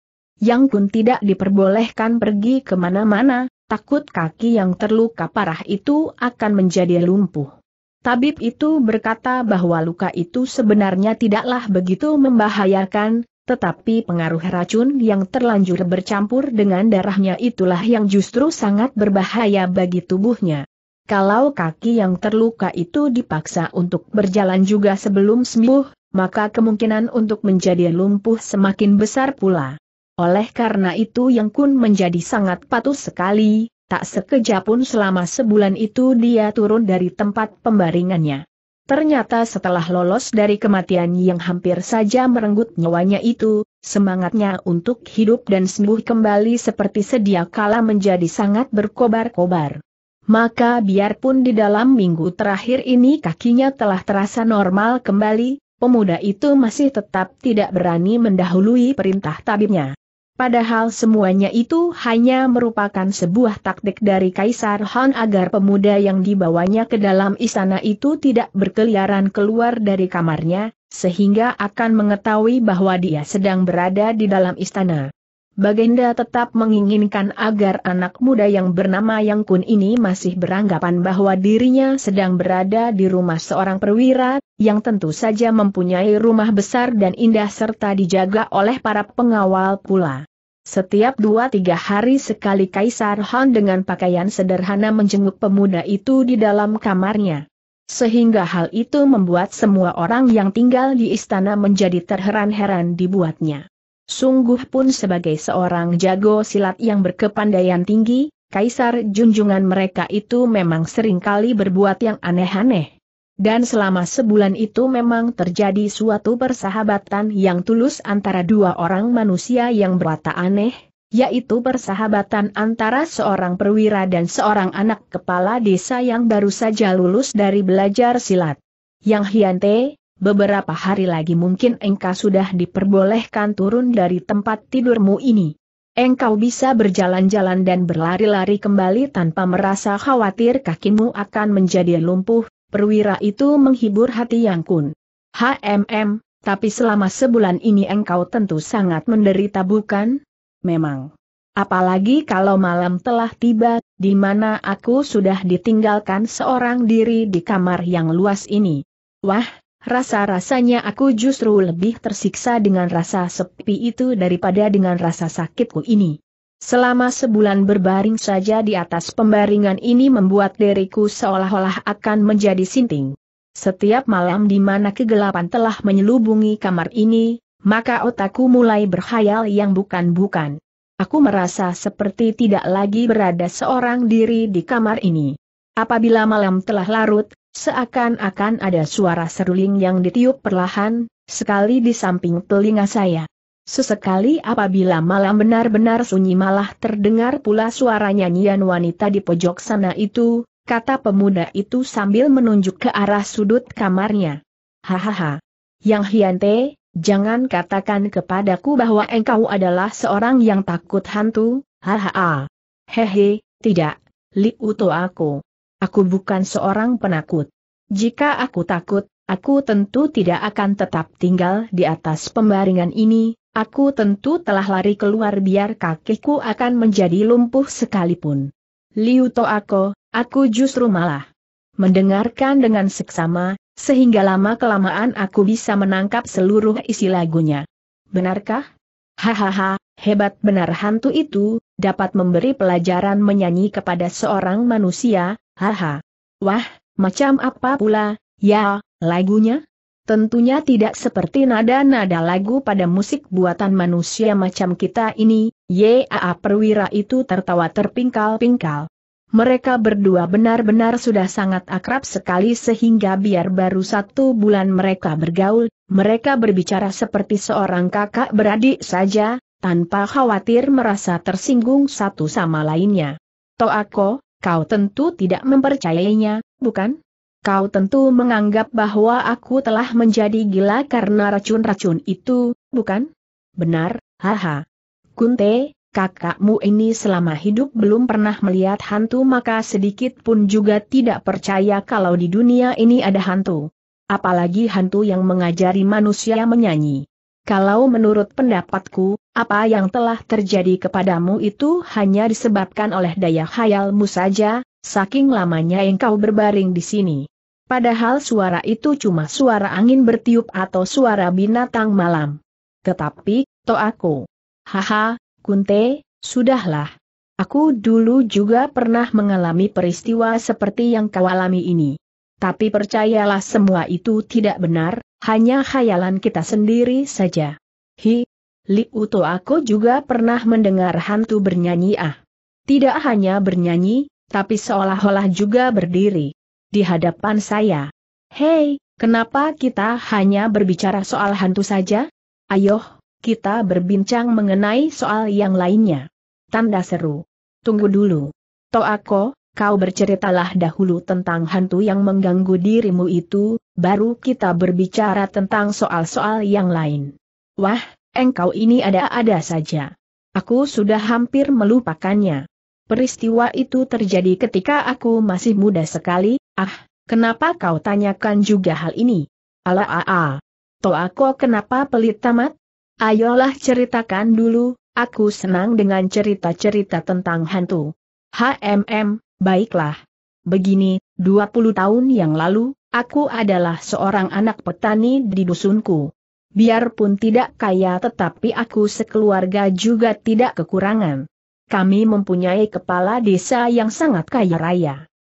Yang Kun tidak diperbolehkan pergi kemana-mana, Takut kaki yang terluka parah itu akan menjadi lumpuh. Tabib itu berkata bahwa luka itu sebenarnya tidaklah begitu membahayakan, tetapi pengaruh racun yang terlanjur bercampur dengan darahnya itulah yang justru sangat berbahaya bagi tubuhnya. Kalau kaki yang terluka itu dipaksa untuk berjalan juga sebelum sembuh, maka kemungkinan untuk menjadi lumpuh semakin besar pula. Oleh karena itu Yang Kun menjadi sangat patuh sekali, tak sekejap pun selama sebulan itu dia turun dari tempat pembaringannya. Ternyata setelah lolos dari kematian yang hampir saja merenggut nyawanya itu, semangatnya untuk hidup dan sembuh kembali seperti sedia kala menjadi sangat berkobar-kobar. Maka biarpun di dalam minggu terakhir ini kakinya telah terasa normal kembali, pemuda itu masih tetap tidak berani mendahului perintah tabibnya. Padahal semuanya itu hanya merupakan sebuah taktik dari Kaisar Han agar pemuda yang dibawanya ke dalam istana itu tidak berkeliaran keluar dari kamarnya, sehingga akan mengetahui bahwa dia sedang berada di dalam istana. Bagenda tetap menginginkan agar anak muda yang bernama Yang Kun ini masih beranggapan bahwa dirinya sedang berada di rumah seorang perwira, yang tentu saja mempunyai rumah besar dan indah serta dijaga oleh para pengawal pula. Setiap dua tiga hari sekali Kaisar Han dengan pakaian sederhana menjenguk pemuda itu di dalam kamarnya. Sehingga hal itu membuat semua orang yang tinggal di istana menjadi terheran-heran dibuatnya. Sungguh pun sebagai seorang jago silat yang berkepandaian tinggi, kaisar junjungan mereka itu memang seringkali berbuat yang aneh-aneh. Dan selama sebulan itu memang terjadi suatu persahabatan yang tulus antara dua orang manusia yang berwatak aneh, yaitu persahabatan antara seorang perwira dan seorang anak kepala desa yang baru saja lulus dari belajar silat. Yang Hiante, beberapa hari lagi mungkin engkau sudah diperbolehkan turun dari tempat tidurmu ini. Engkau bisa berjalan-jalan dan berlari-lari kembali tanpa merasa khawatir kakimu akan menjadi lumpuh, perwira itu menghibur hati yang kun. HMM, tapi selama sebulan ini engkau tentu sangat menderita bukan? Memang. Apalagi kalau malam telah tiba, di mana aku sudah ditinggalkan seorang diri di kamar yang luas ini. Wah, Rasa-rasanya aku justru lebih tersiksa dengan rasa sepi itu daripada dengan rasa sakitku ini. Selama sebulan berbaring saja di atas pembaringan ini membuat diriku seolah-olah akan menjadi sinting. Setiap malam di mana kegelapan telah menyelubungi kamar ini, maka otakku mulai berhayal yang bukan-bukan. Aku merasa seperti tidak lagi berada seorang diri di kamar ini. Apabila malam telah larut, Seakan-akan ada suara seruling yang ditiup perlahan, sekali di samping telinga saya. Sesekali apabila malam benar-benar sunyi malah terdengar pula suara nyanyian wanita di pojok sana itu, kata pemuda itu sambil menunjuk ke arah sudut kamarnya. Hahaha. Yang Hiante, jangan katakan kepadaku bahwa engkau adalah seorang yang takut hantu, hahaha. Hehe, tidak, Liuto aku. Aku bukan seorang penakut. Jika aku takut, aku tentu tidak akan tetap tinggal di atas pembaringan ini, aku tentu telah lari keluar biar kakiku akan menjadi lumpuh sekalipun. Liu Toako, aku justru malah mendengarkan dengan seksama, sehingga lama-kelamaan aku bisa menangkap seluruh isi lagunya. Benarkah? Hahaha, hebat benar hantu itu, dapat memberi pelajaran menyanyi kepada seorang manusia, Haha. Wah, macam apa pula, ya, lagunya? Tentunya tidak seperti nada-nada lagu pada musik buatan manusia macam kita ini, Yaa perwira itu tertawa terpingkal-pingkal. Mereka berdua benar-benar sudah sangat akrab sekali sehingga biar baru satu bulan mereka bergaul, mereka berbicara seperti seorang kakak beradik saja, tanpa khawatir merasa tersinggung satu sama lainnya. Toako, Kau tentu tidak mempercayainya, bukan? Kau tentu menganggap bahwa aku telah menjadi gila karena racun-racun itu, bukan? Benar, haha. Kunte, kakakmu ini selama hidup belum pernah melihat hantu maka sedikit pun juga tidak percaya kalau di dunia ini ada hantu. Apalagi hantu yang mengajari manusia menyanyi. Kalau menurut pendapatku, apa yang telah terjadi kepadamu itu hanya disebabkan oleh daya khayalmu saja, saking lamanya engkau berbaring di sini. Padahal suara itu cuma suara angin bertiup atau suara binatang malam. Tetapi, to aku. Haha, Kunte, sudahlah. Aku dulu juga pernah mengalami peristiwa seperti yang kau alami ini. Tapi percayalah semua itu tidak benar, hanya khayalan kita sendiri saja. Hi, Li Uto aku juga pernah mendengar hantu bernyanyi ah. Tidak hanya bernyanyi, tapi seolah-olah juga berdiri. Di hadapan saya. Hei, kenapa kita hanya berbicara soal hantu saja? Ayo, kita berbincang mengenai soal yang lainnya. Tanda seru. Tunggu dulu. Toako, kau berceritalah dahulu tentang hantu yang mengganggu dirimu itu, baru kita berbicara tentang soal-soal yang lain. Wah, Engkau ini ada-ada saja. Aku sudah hampir melupakannya. Peristiwa itu terjadi ketika aku masih muda sekali, ah, kenapa kau tanyakan juga hal ini? Ala a a. aku kenapa pelit tamat? Ayolah ceritakan dulu, aku senang dengan cerita-cerita tentang hantu. HMM, baiklah. Begini, 20 tahun yang lalu, aku adalah seorang anak petani di dusunku biarpun tidak kaya tetapi aku sekeluarga juga tidak kekurangan. Kami mempunyai kepala desa yang sangat kaya raya.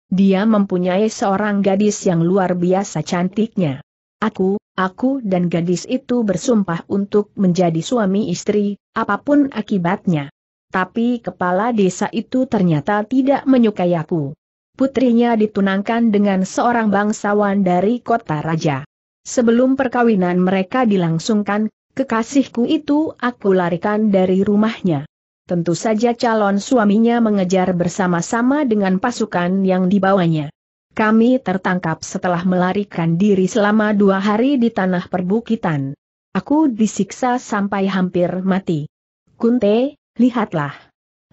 Dia mempunyai seorang gadis yang luar biasa cantiknya. Aku, aku dan gadis itu bersumpah untuk menjadi suami istri, apapun akibatnya. Tapi kepala desa itu ternyata tidak menyukai aku. Putrinya ditunangkan dengan seorang bangsawan dari kota raja. Sebelum perkawinan mereka dilangsungkan, kekasihku itu aku larikan dari rumahnya. Tentu saja calon suaminya mengejar bersama-sama dengan pasukan yang dibawanya. Kami tertangkap setelah melarikan diri selama dua hari di tanah perbukitan. Aku disiksa sampai hampir mati. Kunte, lihatlah.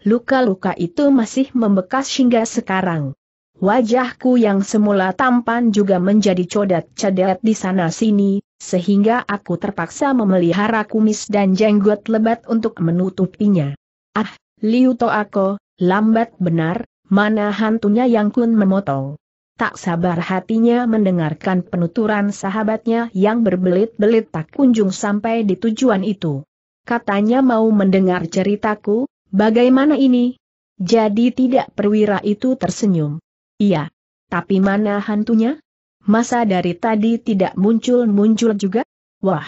Luka-luka itu masih membekas hingga sekarang. Wajahku yang semula tampan juga menjadi codat-cadat di sana-sini, sehingga aku terpaksa memelihara kumis dan jenggot lebat untuk menutupinya. Ah, Liu Toako, lambat benar, mana hantunya yang kun memotong. Tak sabar hatinya mendengarkan penuturan sahabatnya yang berbelit-belit tak kunjung sampai di tujuan itu. Katanya mau mendengar ceritaku, bagaimana ini? Jadi tidak perwira itu tersenyum. Iya. Tapi mana hantunya? Masa dari tadi tidak muncul-muncul juga? Wah.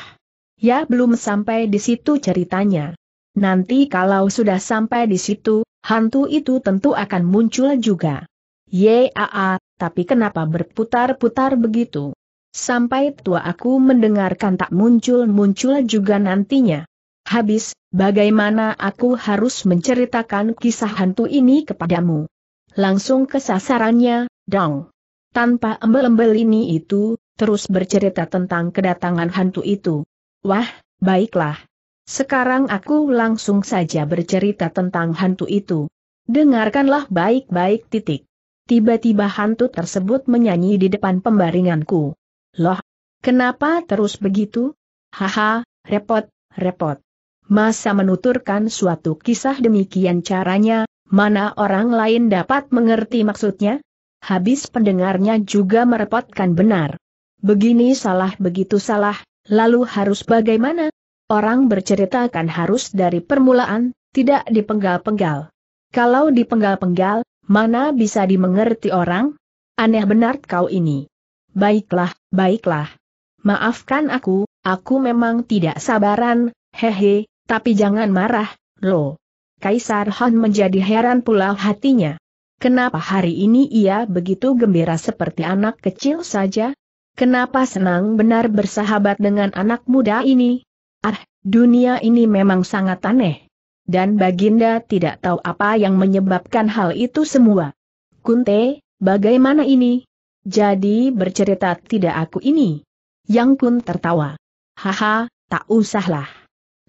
Ya belum sampai di situ ceritanya. Nanti kalau sudah sampai di situ, hantu itu tentu akan muncul juga. Yaa, tapi kenapa berputar-putar begitu? Sampai tua aku mendengarkan tak muncul-muncul juga nantinya. Habis, bagaimana aku harus menceritakan kisah hantu ini kepadamu? langsung ke sasarannya, dong. Tanpa embel-embel ini itu, terus bercerita tentang kedatangan hantu itu. Wah, baiklah. Sekarang aku langsung saja bercerita tentang hantu itu. Dengarkanlah baik-baik titik. Tiba-tiba hantu tersebut menyanyi di depan pembaringanku. Loh, kenapa terus begitu? Haha, repot, repot. Masa menuturkan suatu kisah demikian caranya, Mana orang lain dapat mengerti maksudnya? Habis pendengarnya juga merepotkan benar. Begini salah begitu salah, lalu harus bagaimana? Orang berceritakan harus dari permulaan, tidak dipenggal-penggal. Kalau dipenggal-penggal, mana bisa dimengerti orang? Aneh benar kau ini. Baiklah, baiklah. Maafkan aku, aku memang tidak sabaran, hehe, tapi jangan marah, loh. Kaisar Han menjadi heran pula hatinya. Kenapa hari ini ia begitu gembira seperti anak kecil saja? Kenapa senang benar bersahabat dengan anak muda ini? Ah, dunia ini memang sangat aneh. Dan Baginda tidak tahu apa yang menyebabkan hal itu semua. Kunte, bagaimana ini? Jadi bercerita tidak aku ini. Yang Kun tertawa. Haha, tak usahlah.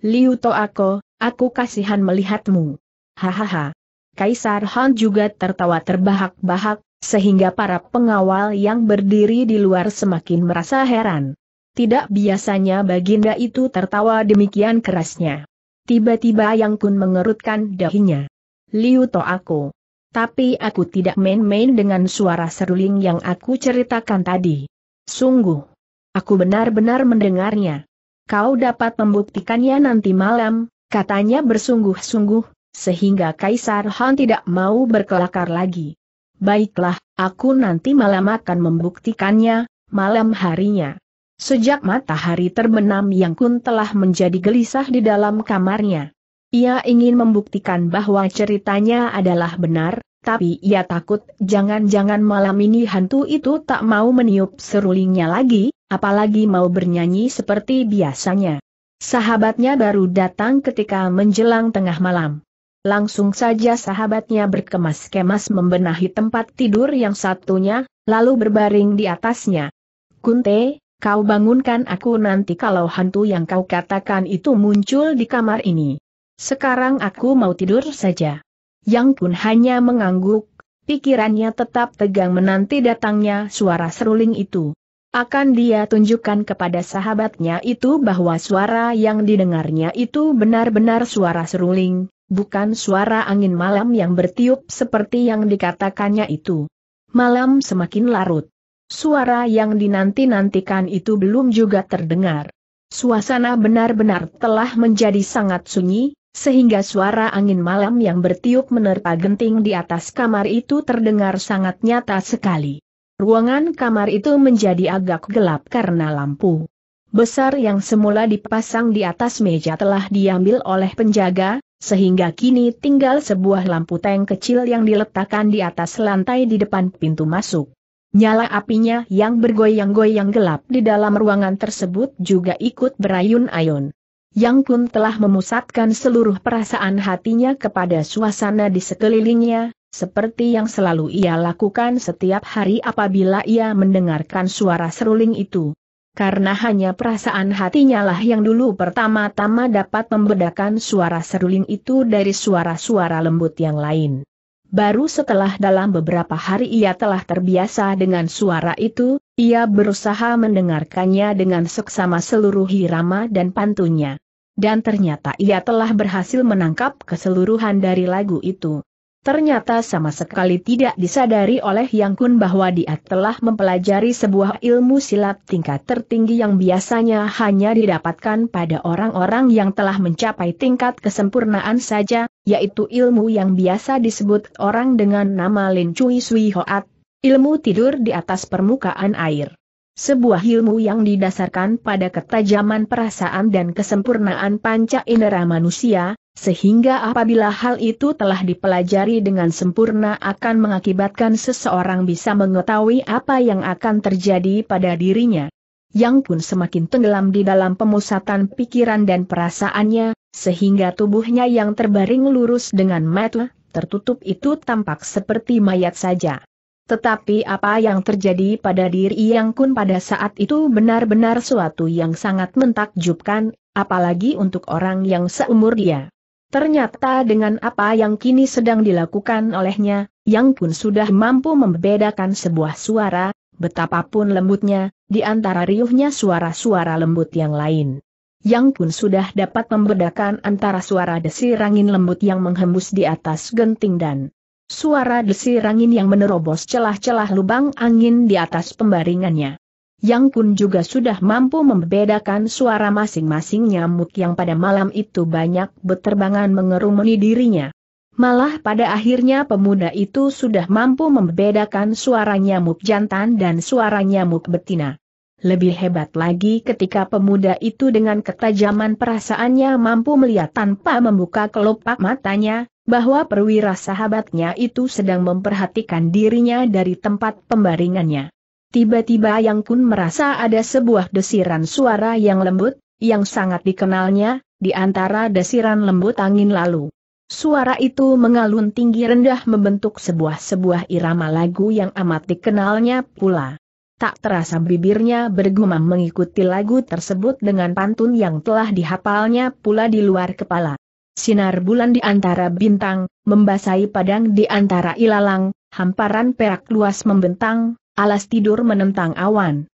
Liu aku, Aku kasihan melihatmu. Hahaha. Kaisar Han juga tertawa terbahak-bahak, sehingga para pengawal yang berdiri di luar semakin merasa heran. Tidak biasanya Baginda itu tertawa demikian kerasnya. Tiba-tiba Yang Kun mengerutkan dahinya. Liu to aku. Tapi aku tidak main-main dengan suara seruling yang aku ceritakan tadi. Sungguh. Aku benar-benar mendengarnya. Kau dapat membuktikannya nanti malam, Katanya bersungguh-sungguh, sehingga Kaisar Han tidak mau berkelakar lagi. Baiklah, aku nanti malam akan membuktikannya, malam harinya. Sejak matahari terbenam yang kun telah menjadi gelisah di dalam kamarnya. Ia ingin membuktikan bahwa ceritanya adalah benar, tapi ia takut jangan-jangan malam ini hantu itu tak mau meniup serulingnya lagi, apalagi mau bernyanyi seperti biasanya. Sahabatnya baru datang ketika menjelang tengah malam. Langsung saja sahabatnya berkemas-kemas membenahi tempat tidur yang satunya, lalu berbaring di atasnya. Kunte, kau bangunkan aku nanti kalau hantu yang kau katakan itu muncul di kamar ini. Sekarang aku mau tidur saja. Yang pun hanya mengangguk, pikirannya tetap tegang menanti datangnya suara seruling itu. Akan dia tunjukkan kepada sahabatnya itu bahwa suara yang didengarnya itu benar-benar suara seruling, bukan suara angin malam yang bertiup seperti yang dikatakannya itu. Malam semakin larut. Suara yang dinanti-nantikan itu belum juga terdengar. Suasana benar-benar telah menjadi sangat sunyi, sehingga suara angin malam yang bertiup menerpa genting di atas kamar itu terdengar sangat nyata sekali. Ruangan kamar itu menjadi agak gelap karena lampu besar yang semula dipasang di atas meja telah diambil oleh penjaga, sehingga kini tinggal sebuah lampu tank kecil yang diletakkan di atas lantai di depan pintu masuk. Nyala apinya yang bergoyang-goyang gelap di dalam ruangan tersebut juga ikut berayun-ayun. Yang Kun telah memusatkan seluruh perasaan hatinya kepada suasana di sekelilingnya, seperti yang selalu ia lakukan setiap hari apabila ia mendengarkan suara seruling itu. Karena hanya perasaan hatinya lah yang dulu pertama-tama dapat membedakan suara seruling itu dari suara-suara lembut yang lain. Baru setelah dalam beberapa hari ia telah terbiasa dengan suara itu, ia berusaha mendengarkannya dengan seksama seluruh hirama dan pantunnya, Dan ternyata ia telah berhasil menangkap keseluruhan dari lagu itu. Ternyata sama sekali tidak disadari oleh Yang Kun bahwa dia telah mempelajari sebuah ilmu silat tingkat tertinggi yang biasanya hanya didapatkan pada orang-orang yang telah mencapai tingkat kesempurnaan saja, yaitu ilmu yang biasa disebut orang dengan nama Lin Chui Sui Hoat, ilmu tidur di atas permukaan air. Sebuah ilmu yang didasarkan pada ketajaman perasaan dan kesempurnaan panca indera manusia, sehingga apabila hal itu telah dipelajari dengan sempurna akan mengakibatkan seseorang bisa mengetahui apa yang akan terjadi pada dirinya. Yang pun semakin tenggelam di dalam pemusatan pikiran dan perasaannya, sehingga tubuhnya yang terbaring lurus dengan metu, tertutup itu tampak seperti mayat saja. Tetapi apa yang terjadi pada diri Yang Kun pada saat itu benar-benar suatu yang sangat mentakjubkan, apalagi untuk orang yang seumur dia. Ternyata dengan apa yang kini sedang dilakukan olehnya, yang pun sudah mampu membedakan sebuah suara, betapapun lembutnya, di antara riuhnya suara-suara lembut yang lain. Yang pun sudah dapat membedakan antara suara desir angin lembut yang menghembus di atas genting dan suara desir angin yang menerobos celah-celah lubang angin di atas pembaringannya. Yang pun juga sudah mampu membedakan suara masing-masing nyamuk yang pada malam itu banyak beterbangan mengerumuni dirinya. Malah pada akhirnya pemuda itu sudah mampu membedakan suara nyamuk jantan dan suara nyamuk betina. Lebih hebat lagi ketika pemuda itu dengan ketajaman perasaannya mampu melihat tanpa membuka kelopak matanya, bahwa perwira sahabatnya itu sedang memperhatikan dirinya dari tempat pembaringannya. Tiba-tiba Yang Kun merasa ada sebuah desiran suara yang lembut, yang sangat dikenalnya, di antara desiran lembut angin lalu. Suara itu mengalun tinggi rendah membentuk sebuah-sebuah irama lagu yang amat dikenalnya pula. Tak terasa bibirnya bergumam mengikuti lagu tersebut dengan pantun yang telah dihafalnya pula di luar kepala. Sinar bulan di antara bintang, membasahi padang di antara ilalang, hamparan perak luas membentang, Alas tidur menentang awan.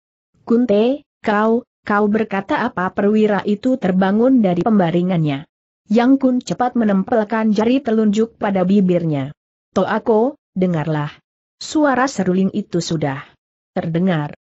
Kunte, kau, kau berkata apa perwira itu terbangun dari pembaringannya. Yang kun cepat menempelkan jari telunjuk pada bibirnya. Toako, dengarlah. Suara seruling itu sudah terdengar.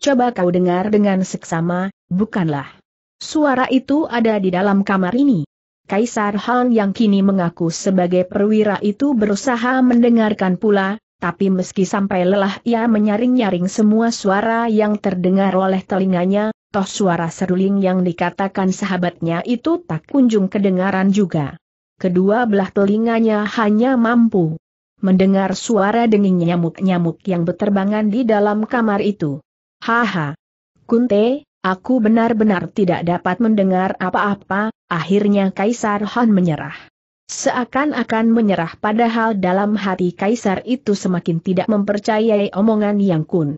Coba kau dengar dengan seksama, bukanlah. Suara itu ada di dalam kamar ini. Kaisar Han yang kini mengaku sebagai perwira itu berusaha mendengarkan pula, tapi meski sampai lelah ia menyaring-nyaring semua suara yang terdengar oleh telinganya, toh suara seruling yang dikatakan sahabatnya itu tak kunjung kedengaran juga. Kedua belah telinganya hanya mampu mendengar suara denging nyamuk-nyamuk yang berterbangan di dalam kamar itu. Haha! Kunte, aku benar-benar tidak dapat mendengar apa-apa, akhirnya Kaisar Han menyerah. Seakan-akan menyerah padahal dalam hati kaisar itu semakin tidak mempercayai omongan Yang Kun.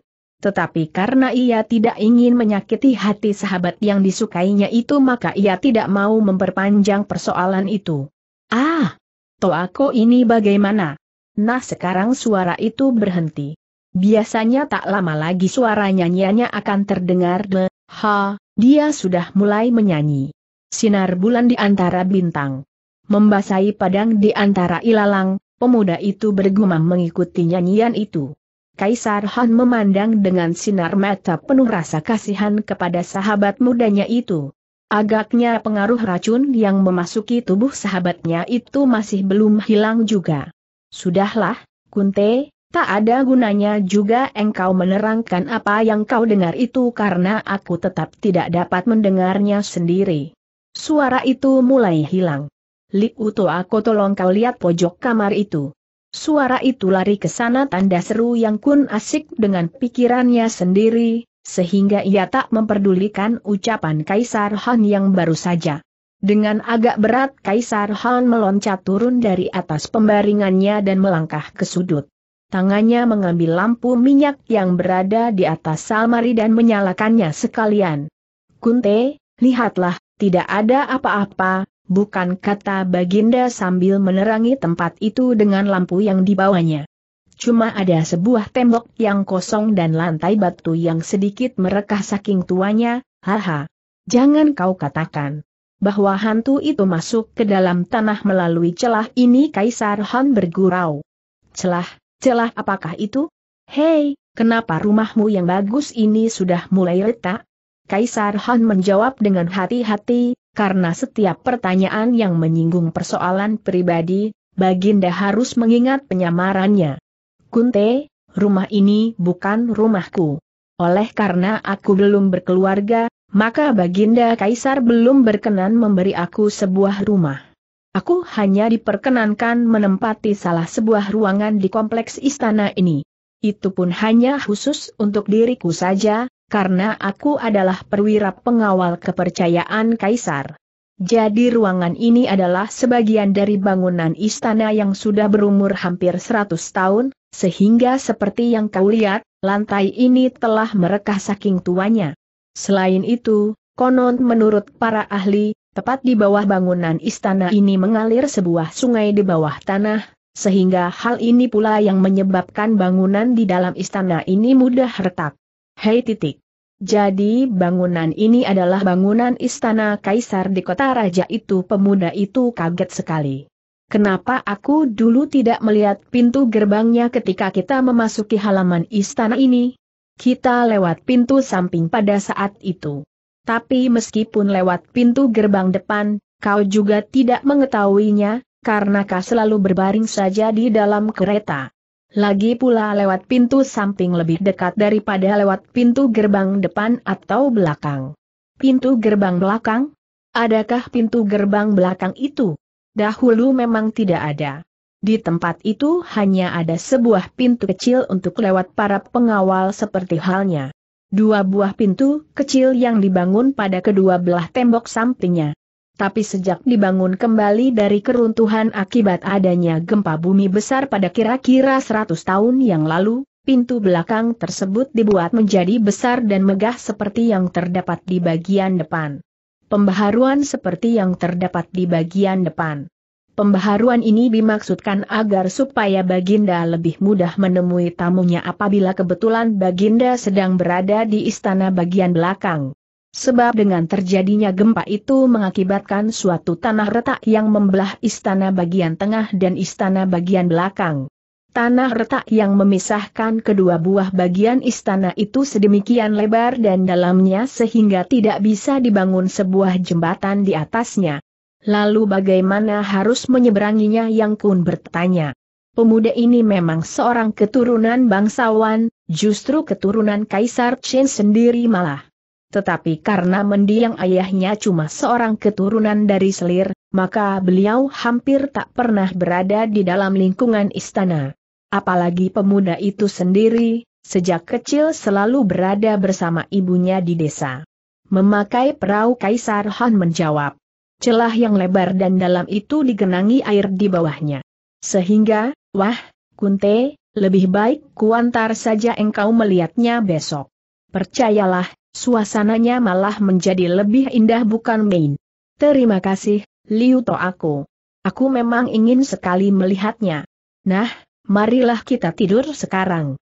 Tetapi karena ia tidak ingin menyakiti hati sahabat yang disukainya itu maka ia tidak mau memperpanjang persoalan itu. Ah! Toako ini bagaimana? Nah sekarang suara itu berhenti. Biasanya tak lama lagi suara nyanyiannya akan terdengar de, ha, dia sudah mulai menyanyi. Sinar bulan di antara bintang. Membasahi padang di antara ilalang, pemuda itu bergumam mengikuti nyanyian itu. Kaisar Han memandang dengan sinar mata penuh rasa kasihan kepada sahabat mudanya itu. Agaknya pengaruh racun yang memasuki tubuh sahabatnya itu masih belum hilang juga. Sudahlah, Kunte, tak ada gunanya juga engkau menerangkan apa yang kau dengar itu karena aku tetap tidak dapat mendengarnya sendiri. Suara itu mulai hilang. Li Uto aku tolong kau lihat pojok kamar itu. Suara itu lari ke sana tanda seru yang kun asik dengan pikirannya sendiri, sehingga ia tak memperdulikan ucapan Kaisar Han yang baru saja. Dengan agak berat Kaisar Han meloncat turun dari atas pembaringannya dan melangkah ke sudut. Tangannya mengambil lampu minyak yang berada di atas salmari dan menyalakannya sekalian. Kunte, lihatlah, tidak ada apa-apa, bukan kata Baginda sambil menerangi tempat itu dengan lampu yang dibawanya. Cuma ada sebuah tembok yang kosong dan lantai batu yang sedikit merekah saking tuanya, haha. Jangan kau katakan bahwa hantu itu masuk ke dalam tanah melalui celah ini Kaisar Han bergurau. Celah, celah apakah itu? Hei, kenapa rumahmu yang bagus ini sudah mulai retak? Kaisar Han menjawab dengan hati-hati, karena setiap pertanyaan yang menyinggung persoalan pribadi, Baginda harus mengingat penyamarannya. Kunte, rumah ini bukan rumahku. Oleh karena aku belum berkeluarga, maka Baginda Kaisar belum berkenan memberi aku sebuah rumah. Aku hanya diperkenankan menempati salah sebuah ruangan di kompleks istana ini. Itu pun hanya khusus untuk diriku saja, karena aku adalah perwira pengawal kepercayaan Kaisar. Jadi ruangan ini adalah sebagian dari bangunan istana yang sudah berumur hampir 100 tahun, sehingga seperti yang kau lihat, lantai ini telah merekah saking tuanya. Selain itu, konon menurut para ahli, tepat di bawah bangunan istana ini mengalir sebuah sungai di bawah tanah, sehingga hal ini pula yang menyebabkan bangunan di dalam istana ini mudah retak. Hei titik. Jadi bangunan ini adalah bangunan istana kaisar di kota raja itu pemuda itu kaget sekali. Kenapa aku dulu tidak melihat pintu gerbangnya ketika kita memasuki halaman istana ini? Kita lewat pintu samping pada saat itu. Tapi meskipun lewat pintu gerbang depan, kau juga tidak mengetahuinya, karena kau selalu berbaring saja di dalam kereta. Lagi pula lewat pintu samping lebih dekat daripada lewat pintu gerbang depan atau belakang. Pintu gerbang belakang? Adakah pintu gerbang belakang itu? Dahulu memang tidak ada. Di tempat itu hanya ada sebuah pintu kecil untuk lewat para pengawal seperti halnya. Dua buah pintu kecil yang dibangun pada kedua belah tembok sampingnya tapi sejak dibangun kembali dari keruntuhan akibat adanya gempa bumi besar pada kira-kira 100 tahun yang lalu, pintu belakang tersebut dibuat menjadi besar dan megah seperti yang terdapat di bagian depan. Pembaharuan seperti yang terdapat di bagian depan. Pembaharuan ini dimaksudkan agar supaya Baginda lebih mudah menemui tamunya apabila kebetulan Baginda sedang berada di istana bagian belakang. Sebab dengan terjadinya gempa itu mengakibatkan suatu tanah retak yang membelah istana bagian tengah dan istana bagian belakang. Tanah retak yang memisahkan kedua buah bagian istana itu sedemikian lebar dan dalamnya sehingga tidak bisa dibangun sebuah jembatan di atasnya. Lalu bagaimana harus menyeberanginya yang kun bertanya. Pemuda ini memang seorang keturunan bangsawan, justru keturunan Kaisar Chen sendiri malah tetapi karena mendiang ayahnya cuma seorang keturunan dari selir, maka beliau hampir tak pernah berada di dalam lingkungan istana. Apalagi pemuda itu sendiri, sejak kecil selalu berada bersama ibunya di desa. Memakai perahu Kaisar Han menjawab. Celah yang lebar dan dalam itu digenangi air di bawahnya. Sehingga, wah, Kunte, lebih baik kuantar saja engkau melihatnya besok. Percayalah, suasananya malah menjadi lebih indah bukan main. Terima kasih, Liu To Aku memang ingin sekali melihatnya. Nah, marilah kita tidur sekarang.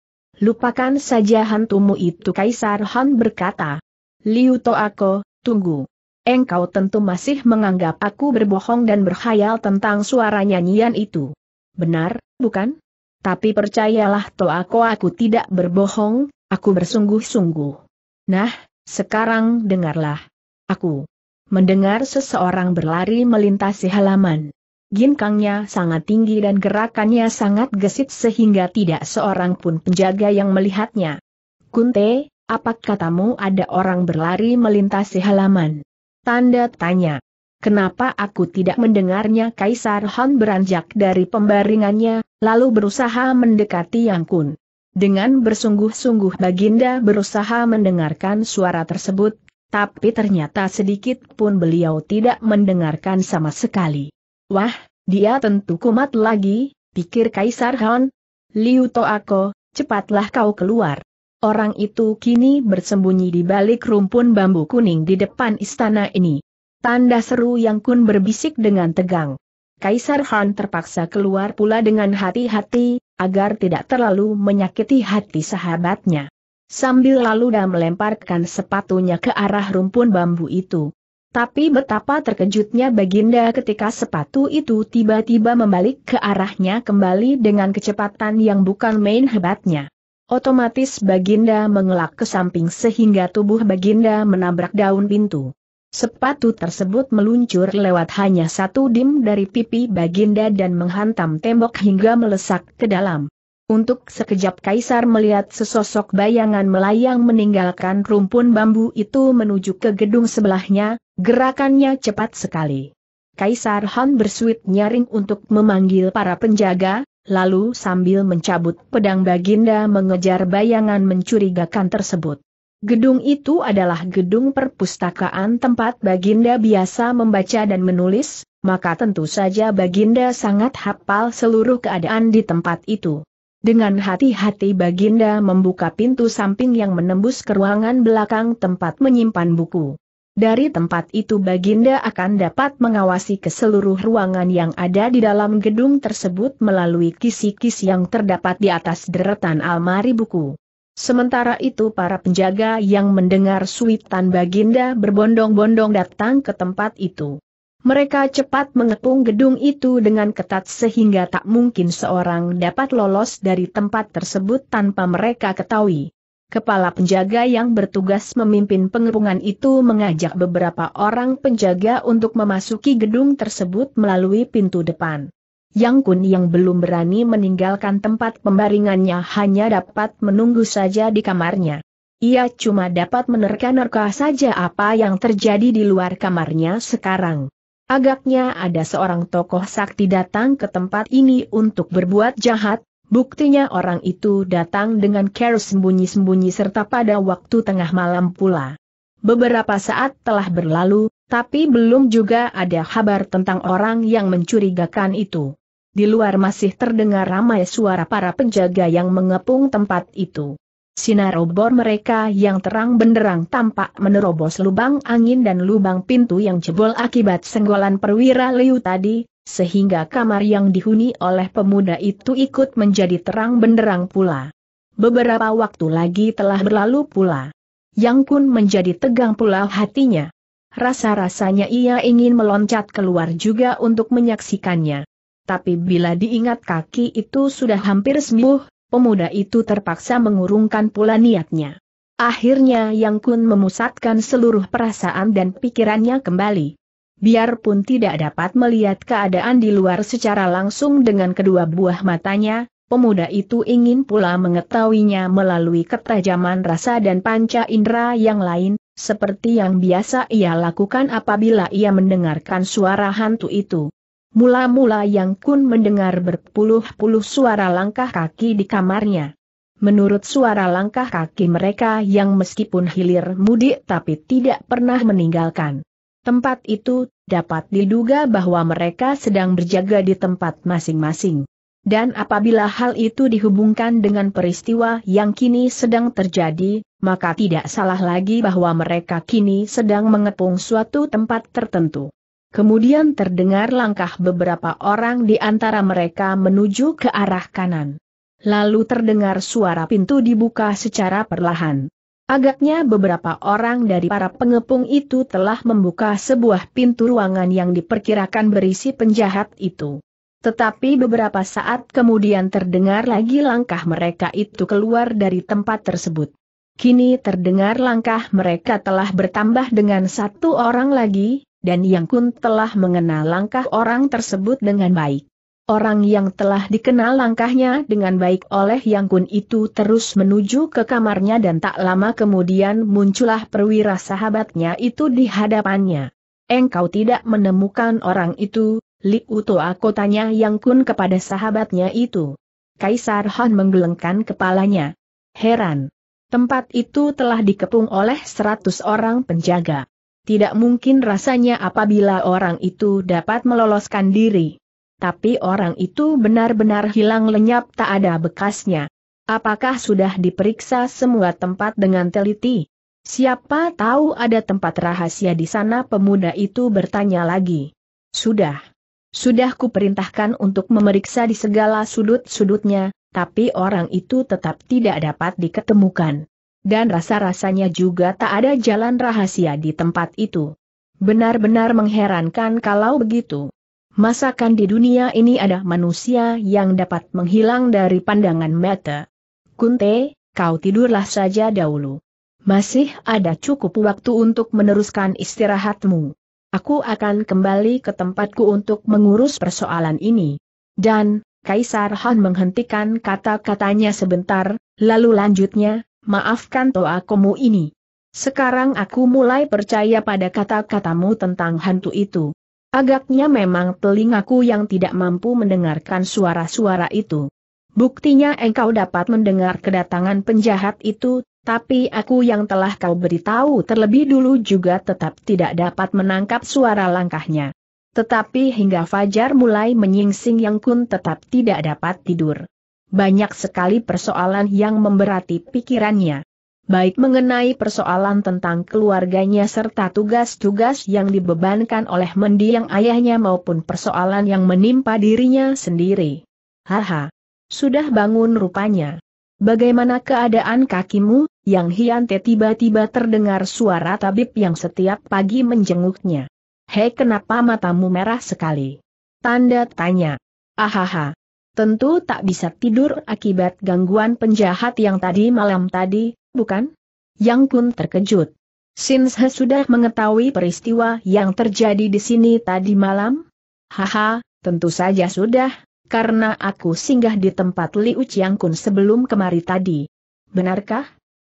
Lupakan saja hantumu itu Kaisar Han berkata. Liu Toako, tunggu. Engkau tentu masih menganggap aku berbohong dan berkhayal tentang suara nyanyian itu. Benar, bukan? Tapi percayalah Toako aku tidak berbohong, aku bersungguh-sungguh. Nah, sekarang dengarlah. Aku mendengar seseorang berlari melintasi halaman. Ginkangnya sangat tinggi dan gerakannya sangat gesit sehingga tidak seorang pun penjaga yang melihatnya. Kunte, apa katamu ada orang berlari melintasi halaman? Tanda tanya. Kenapa aku tidak mendengarnya Kaisar Han beranjak dari pembaringannya, lalu berusaha mendekati Yang Kun. Dengan bersungguh-sungguh Baginda berusaha mendengarkan suara tersebut, tapi ternyata sedikit pun beliau tidak mendengarkan sama sekali. Wah, dia tentu kumat lagi, pikir Kaisar Han. Liu Toako, cepatlah kau keluar. Orang itu kini bersembunyi di balik rumpun bambu kuning di depan istana ini. Tanda seru yang kun berbisik dengan tegang. Kaisar Han terpaksa keluar pula dengan hati-hati, agar tidak terlalu menyakiti hati sahabatnya. Sambil lalu dia melemparkan sepatunya ke arah rumpun bambu itu. Tapi betapa terkejutnya Baginda ketika sepatu itu tiba-tiba membalik ke arahnya kembali dengan kecepatan yang bukan main hebatnya. Otomatis Baginda mengelak ke samping sehingga tubuh Baginda menabrak daun pintu. Sepatu tersebut meluncur lewat hanya satu dim dari pipi Baginda dan menghantam tembok hingga melesak ke dalam. Untuk sekejap Kaisar melihat sesosok bayangan melayang meninggalkan rumpun bambu itu menuju ke gedung sebelahnya, gerakannya cepat sekali. Kaisar Han bersuit nyaring untuk memanggil para penjaga, lalu sambil mencabut pedang Baginda mengejar bayangan mencurigakan tersebut. Gedung itu adalah gedung perpustakaan tempat Baginda biasa membaca dan menulis, maka tentu saja Baginda sangat hafal seluruh keadaan di tempat itu. Dengan hati-hati Baginda membuka pintu samping yang menembus ke ruangan belakang tempat menyimpan buku. Dari tempat itu Baginda akan dapat mengawasi ke seluruh ruangan yang ada di dalam gedung tersebut melalui kisi-kisi yang terdapat di atas deretan almari buku. Sementara itu para penjaga yang mendengar suitan Baginda berbondong-bondong datang ke tempat itu. Mereka cepat mengepung gedung itu dengan ketat sehingga tak mungkin seorang dapat lolos dari tempat tersebut tanpa mereka ketahui. Kepala penjaga yang bertugas memimpin pengepungan itu mengajak beberapa orang penjaga untuk memasuki gedung tersebut melalui pintu depan. Yang Kun yang belum berani meninggalkan tempat pembaringannya hanya dapat menunggu saja di kamarnya. Ia cuma dapat menerka-nerka saja apa yang terjadi di luar kamarnya sekarang. Agaknya ada seorang tokoh sakti datang ke tempat ini untuk berbuat jahat, buktinya orang itu datang dengan care sembunyi-sembunyi serta pada waktu tengah malam pula. Beberapa saat telah berlalu, tapi belum juga ada kabar tentang orang yang mencurigakan itu di luar masih terdengar ramai suara para penjaga yang mengepung tempat itu. Sinar obor mereka yang terang benderang tampak menerobos lubang angin dan lubang pintu yang jebol akibat senggolan perwira Liu tadi, sehingga kamar yang dihuni oleh pemuda itu ikut menjadi terang benderang pula. Beberapa waktu lagi telah berlalu pula. Yang Kun menjadi tegang pula hatinya. Rasa-rasanya ia ingin meloncat keluar juga untuk menyaksikannya tapi bila diingat kaki itu sudah hampir sembuh, pemuda itu terpaksa mengurungkan pula niatnya. Akhirnya Yang Kun memusatkan seluruh perasaan dan pikirannya kembali. Biarpun tidak dapat melihat keadaan di luar secara langsung dengan kedua buah matanya, pemuda itu ingin pula mengetahuinya melalui ketajaman rasa dan panca indera yang lain, seperti yang biasa ia lakukan apabila ia mendengarkan suara hantu itu. Mula-mula Yang Kun mendengar berpuluh-puluh suara langkah kaki di kamarnya. Menurut suara langkah kaki mereka yang meskipun hilir mudik tapi tidak pernah meninggalkan tempat itu, dapat diduga bahwa mereka sedang berjaga di tempat masing-masing. Dan apabila hal itu dihubungkan dengan peristiwa yang kini sedang terjadi, maka tidak salah lagi bahwa mereka kini sedang mengepung suatu tempat tertentu. Kemudian terdengar langkah beberapa orang di antara mereka menuju ke arah kanan. Lalu terdengar suara pintu dibuka secara perlahan. Agaknya beberapa orang dari para pengepung itu telah membuka sebuah pintu ruangan yang diperkirakan berisi penjahat itu. Tetapi beberapa saat kemudian terdengar lagi langkah mereka itu keluar dari tempat tersebut. Kini terdengar langkah mereka telah bertambah dengan satu orang lagi, dan Yang Kun telah mengenal langkah orang tersebut dengan baik. Orang yang telah dikenal langkahnya dengan baik oleh Yang Kun itu terus menuju ke kamarnya dan tak lama kemudian muncullah perwira sahabatnya itu di hadapannya. Engkau tidak menemukan orang itu, Li Utoa kotanya Yang Kun kepada sahabatnya itu. Kaisar Han menggelengkan kepalanya. Heran. Tempat itu telah dikepung oleh seratus orang penjaga. Tidak mungkin rasanya apabila orang itu dapat meloloskan diri. Tapi orang itu benar-benar hilang lenyap tak ada bekasnya. Apakah sudah diperiksa semua tempat dengan teliti? Siapa tahu ada tempat rahasia di sana pemuda itu bertanya lagi. Sudah. Sudah kuperintahkan untuk memeriksa di segala sudut-sudutnya, tapi orang itu tetap tidak dapat diketemukan dan rasa-rasanya juga tak ada jalan rahasia di tempat itu. Benar-benar mengherankan kalau begitu. Masakan di dunia ini ada manusia yang dapat menghilang dari pandangan mata. Kunte, kau tidurlah saja dahulu. Masih ada cukup waktu untuk meneruskan istirahatmu. Aku akan kembali ke tempatku untuk mengurus persoalan ini. Dan, Kaisar Han menghentikan kata-katanya sebentar, lalu lanjutnya, maafkan toakomu ini. Sekarang aku mulai percaya pada kata-katamu tentang hantu itu. Agaknya memang telingaku yang tidak mampu mendengarkan suara-suara itu. Buktinya engkau dapat mendengar kedatangan penjahat itu, tapi aku yang telah kau beritahu terlebih dulu juga tetap tidak dapat menangkap suara langkahnya. Tetapi hingga fajar mulai menyingsing yang kun tetap tidak dapat tidur banyak sekali persoalan yang memberati pikirannya. Baik mengenai persoalan tentang keluarganya serta tugas-tugas yang dibebankan oleh mendiang ayahnya maupun persoalan yang menimpa dirinya sendiri. Haha. Sudah bangun rupanya. Bagaimana keadaan kakimu, yang Hiante tiba-tiba terdengar suara tabib yang setiap pagi menjenguknya. Hei kenapa matamu merah sekali? Tanda tanya. Ahaha, Tentu tak bisa tidur akibat gangguan penjahat yang tadi malam tadi, bukan? Yang Kun terkejut. Sinse sudah mengetahui peristiwa yang terjadi di sini tadi malam? Haha, tentu saja sudah, karena aku singgah di tempat Liu Chiang Kun sebelum kemari tadi. Benarkah?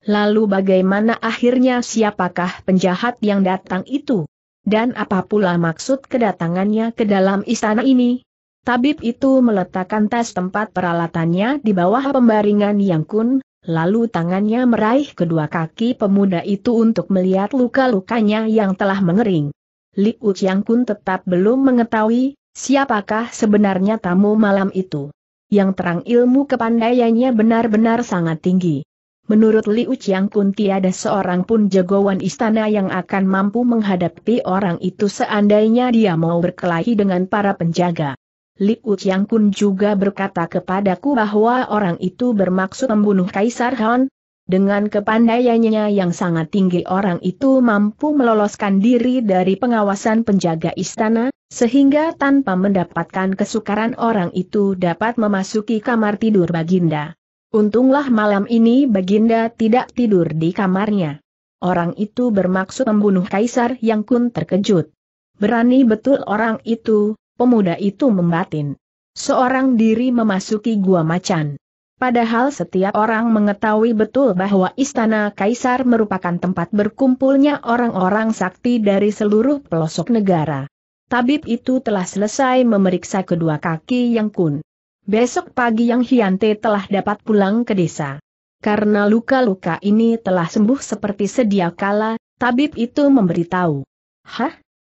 Lalu bagaimana akhirnya siapakah penjahat yang datang itu? Dan apa pula maksud kedatangannya ke dalam istana ini? Tabib itu meletakkan tas tempat peralatannya di bawah pembaringan yang kun, lalu tangannya meraih kedua kaki pemuda itu untuk melihat luka-lukanya yang telah mengering. Li Liu Chiang Kun tetap belum mengetahui, siapakah sebenarnya tamu malam itu. Yang terang ilmu kepandaiannya benar-benar sangat tinggi. Menurut Li Chiang Kun tiada seorang pun jagoan istana yang akan mampu menghadapi orang itu seandainya dia mau berkelahi dengan para penjaga. Liu Qiang Kun juga berkata kepadaku bahwa orang itu bermaksud membunuh Kaisar Han. Dengan kepandaiannya yang sangat tinggi orang itu mampu meloloskan diri dari pengawasan penjaga istana, sehingga tanpa mendapatkan kesukaran orang itu dapat memasuki kamar tidur Baginda. Untunglah malam ini Baginda tidak tidur di kamarnya. Orang itu bermaksud membunuh Kaisar yang kun terkejut. Berani betul orang itu, pemuda itu membatin. Seorang diri memasuki gua macan. Padahal setiap orang mengetahui betul bahwa Istana Kaisar merupakan tempat berkumpulnya orang-orang sakti dari seluruh pelosok negara. Tabib itu telah selesai memeriksa kedua kaki Yang Kun. Besok pagi Yang Hyante telah dapat pulang ke desa. Karena luka-luka ini telah sembuh seperti sedia kala, tabib itu memberitahu. Hah?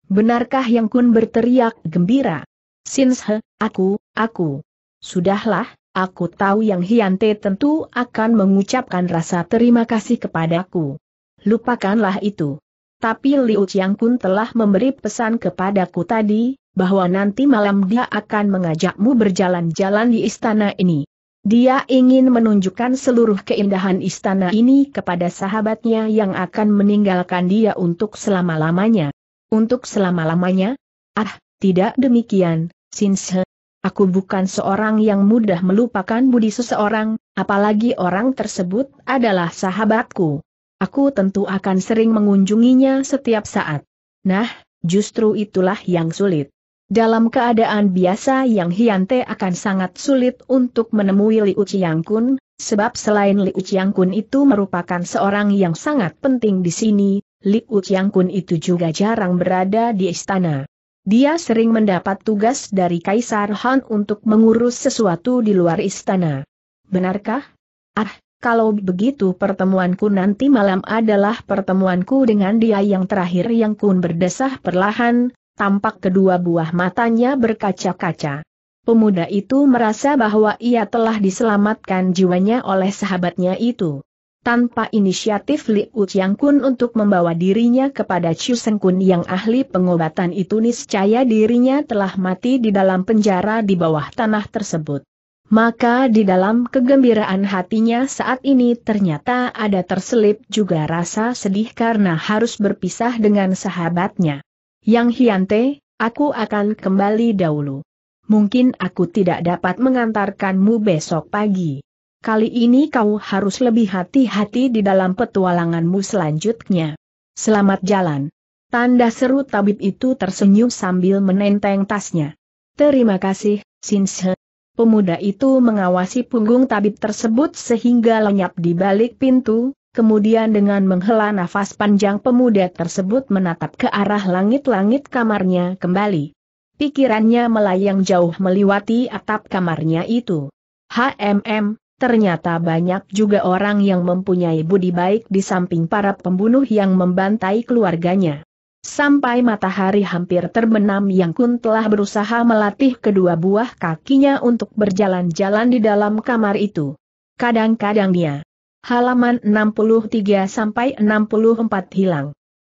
Benarkah Yang Kun berteriak gembira? Sinshe, aku, aku. Sudahlah, aku tahu Yang Hiante tentu akan mengucapkan rasa terima kasih kepadaku. Lupakanlah itu. Tapi Liu Chiang Kun telah memberi pesan kepadaku tadi, bahwa nanti malam dia akan mengajakmu berjalan-jalan di istana ini. Dia ingin menunjukkan seluruh keindahan istana ini kepada sahabatnya yang akan meninggalkan dia untuk selama-lamanya. Untuk selama-lamanya? Ah, tidak demikian, Sinse. Aku bukan seorang yang mudah melupakan budi seseorang, apalagi orang tersebut adalah sahabatku. Aku tentu akan sering mengunjunginya setiap saat. Nah, justru itulah yang sulit. Dalam keadaan biasa yang Hiante akan sangat sulit untuk menemui Liu Chiang Kun, sebab selain Liu Chiang Kun itu merupakan seorang yang sangat penting di sini, Liu Kun itu juga jarang berada di istana. Dia sering mendapat tugas dari Kaisar Han untuk mengurus sesuatu di luar istana. Benarkah? Ah, kalau begitu pertemuanku nanti malam adalah pertemuanku dengan dia yang terakhir yang kun berdesah perlahan, tampak kedua buah matanya berkaca-kaca. Pemuda itu merasa bahwa ia telah diselamatkan jiwanya oleh sahabatnya itu tanpa inisiatif Li Uchiang Kun untuk membawa dirinya kepada Chu Seng Kun yang ahli pengobatan itu niscaya dirinya telah mati di dalam penjara di bawah tanah tersebut. Maka di dalam kegembiraan hatinya saat ini ternyata ada terselip juga rasa sedih karena harus berpisah dengan sahabatnya. Yang Hiante, aku akan kembali dahulu. Mungkin aku tidak dapat mengantarkanmu besok pagi kali ini kau harus lebih hati-hati di dalam petualanganmu selanjutnya. Selamat jalan. Tanda seru tabib itu tersenyum sambil menenteng tasnya. Terima kasih, Sinse. Pemuda itu mengawasi punggung tabib tersebut sehingga lenyap di balik pintu, Kemudian dengan menghela nafas panjang pemuda tersebut menatap ke arah langit-langit kamarnya kembali. Pikirannya melayang jauh meliwati atap kamarnya itu. HMM, Ternyata banyak juga orang yang mempunyai budi baik di samping para pembunuh yang membantai keluarganya. Sampai matahari hampir terbenam Yang Kun telah berusaha melatih kedua buah kakinya untuk berjalan-jalan di dalam kamar itu. Kadang-kadang dia. Halaman 63-64 hilang.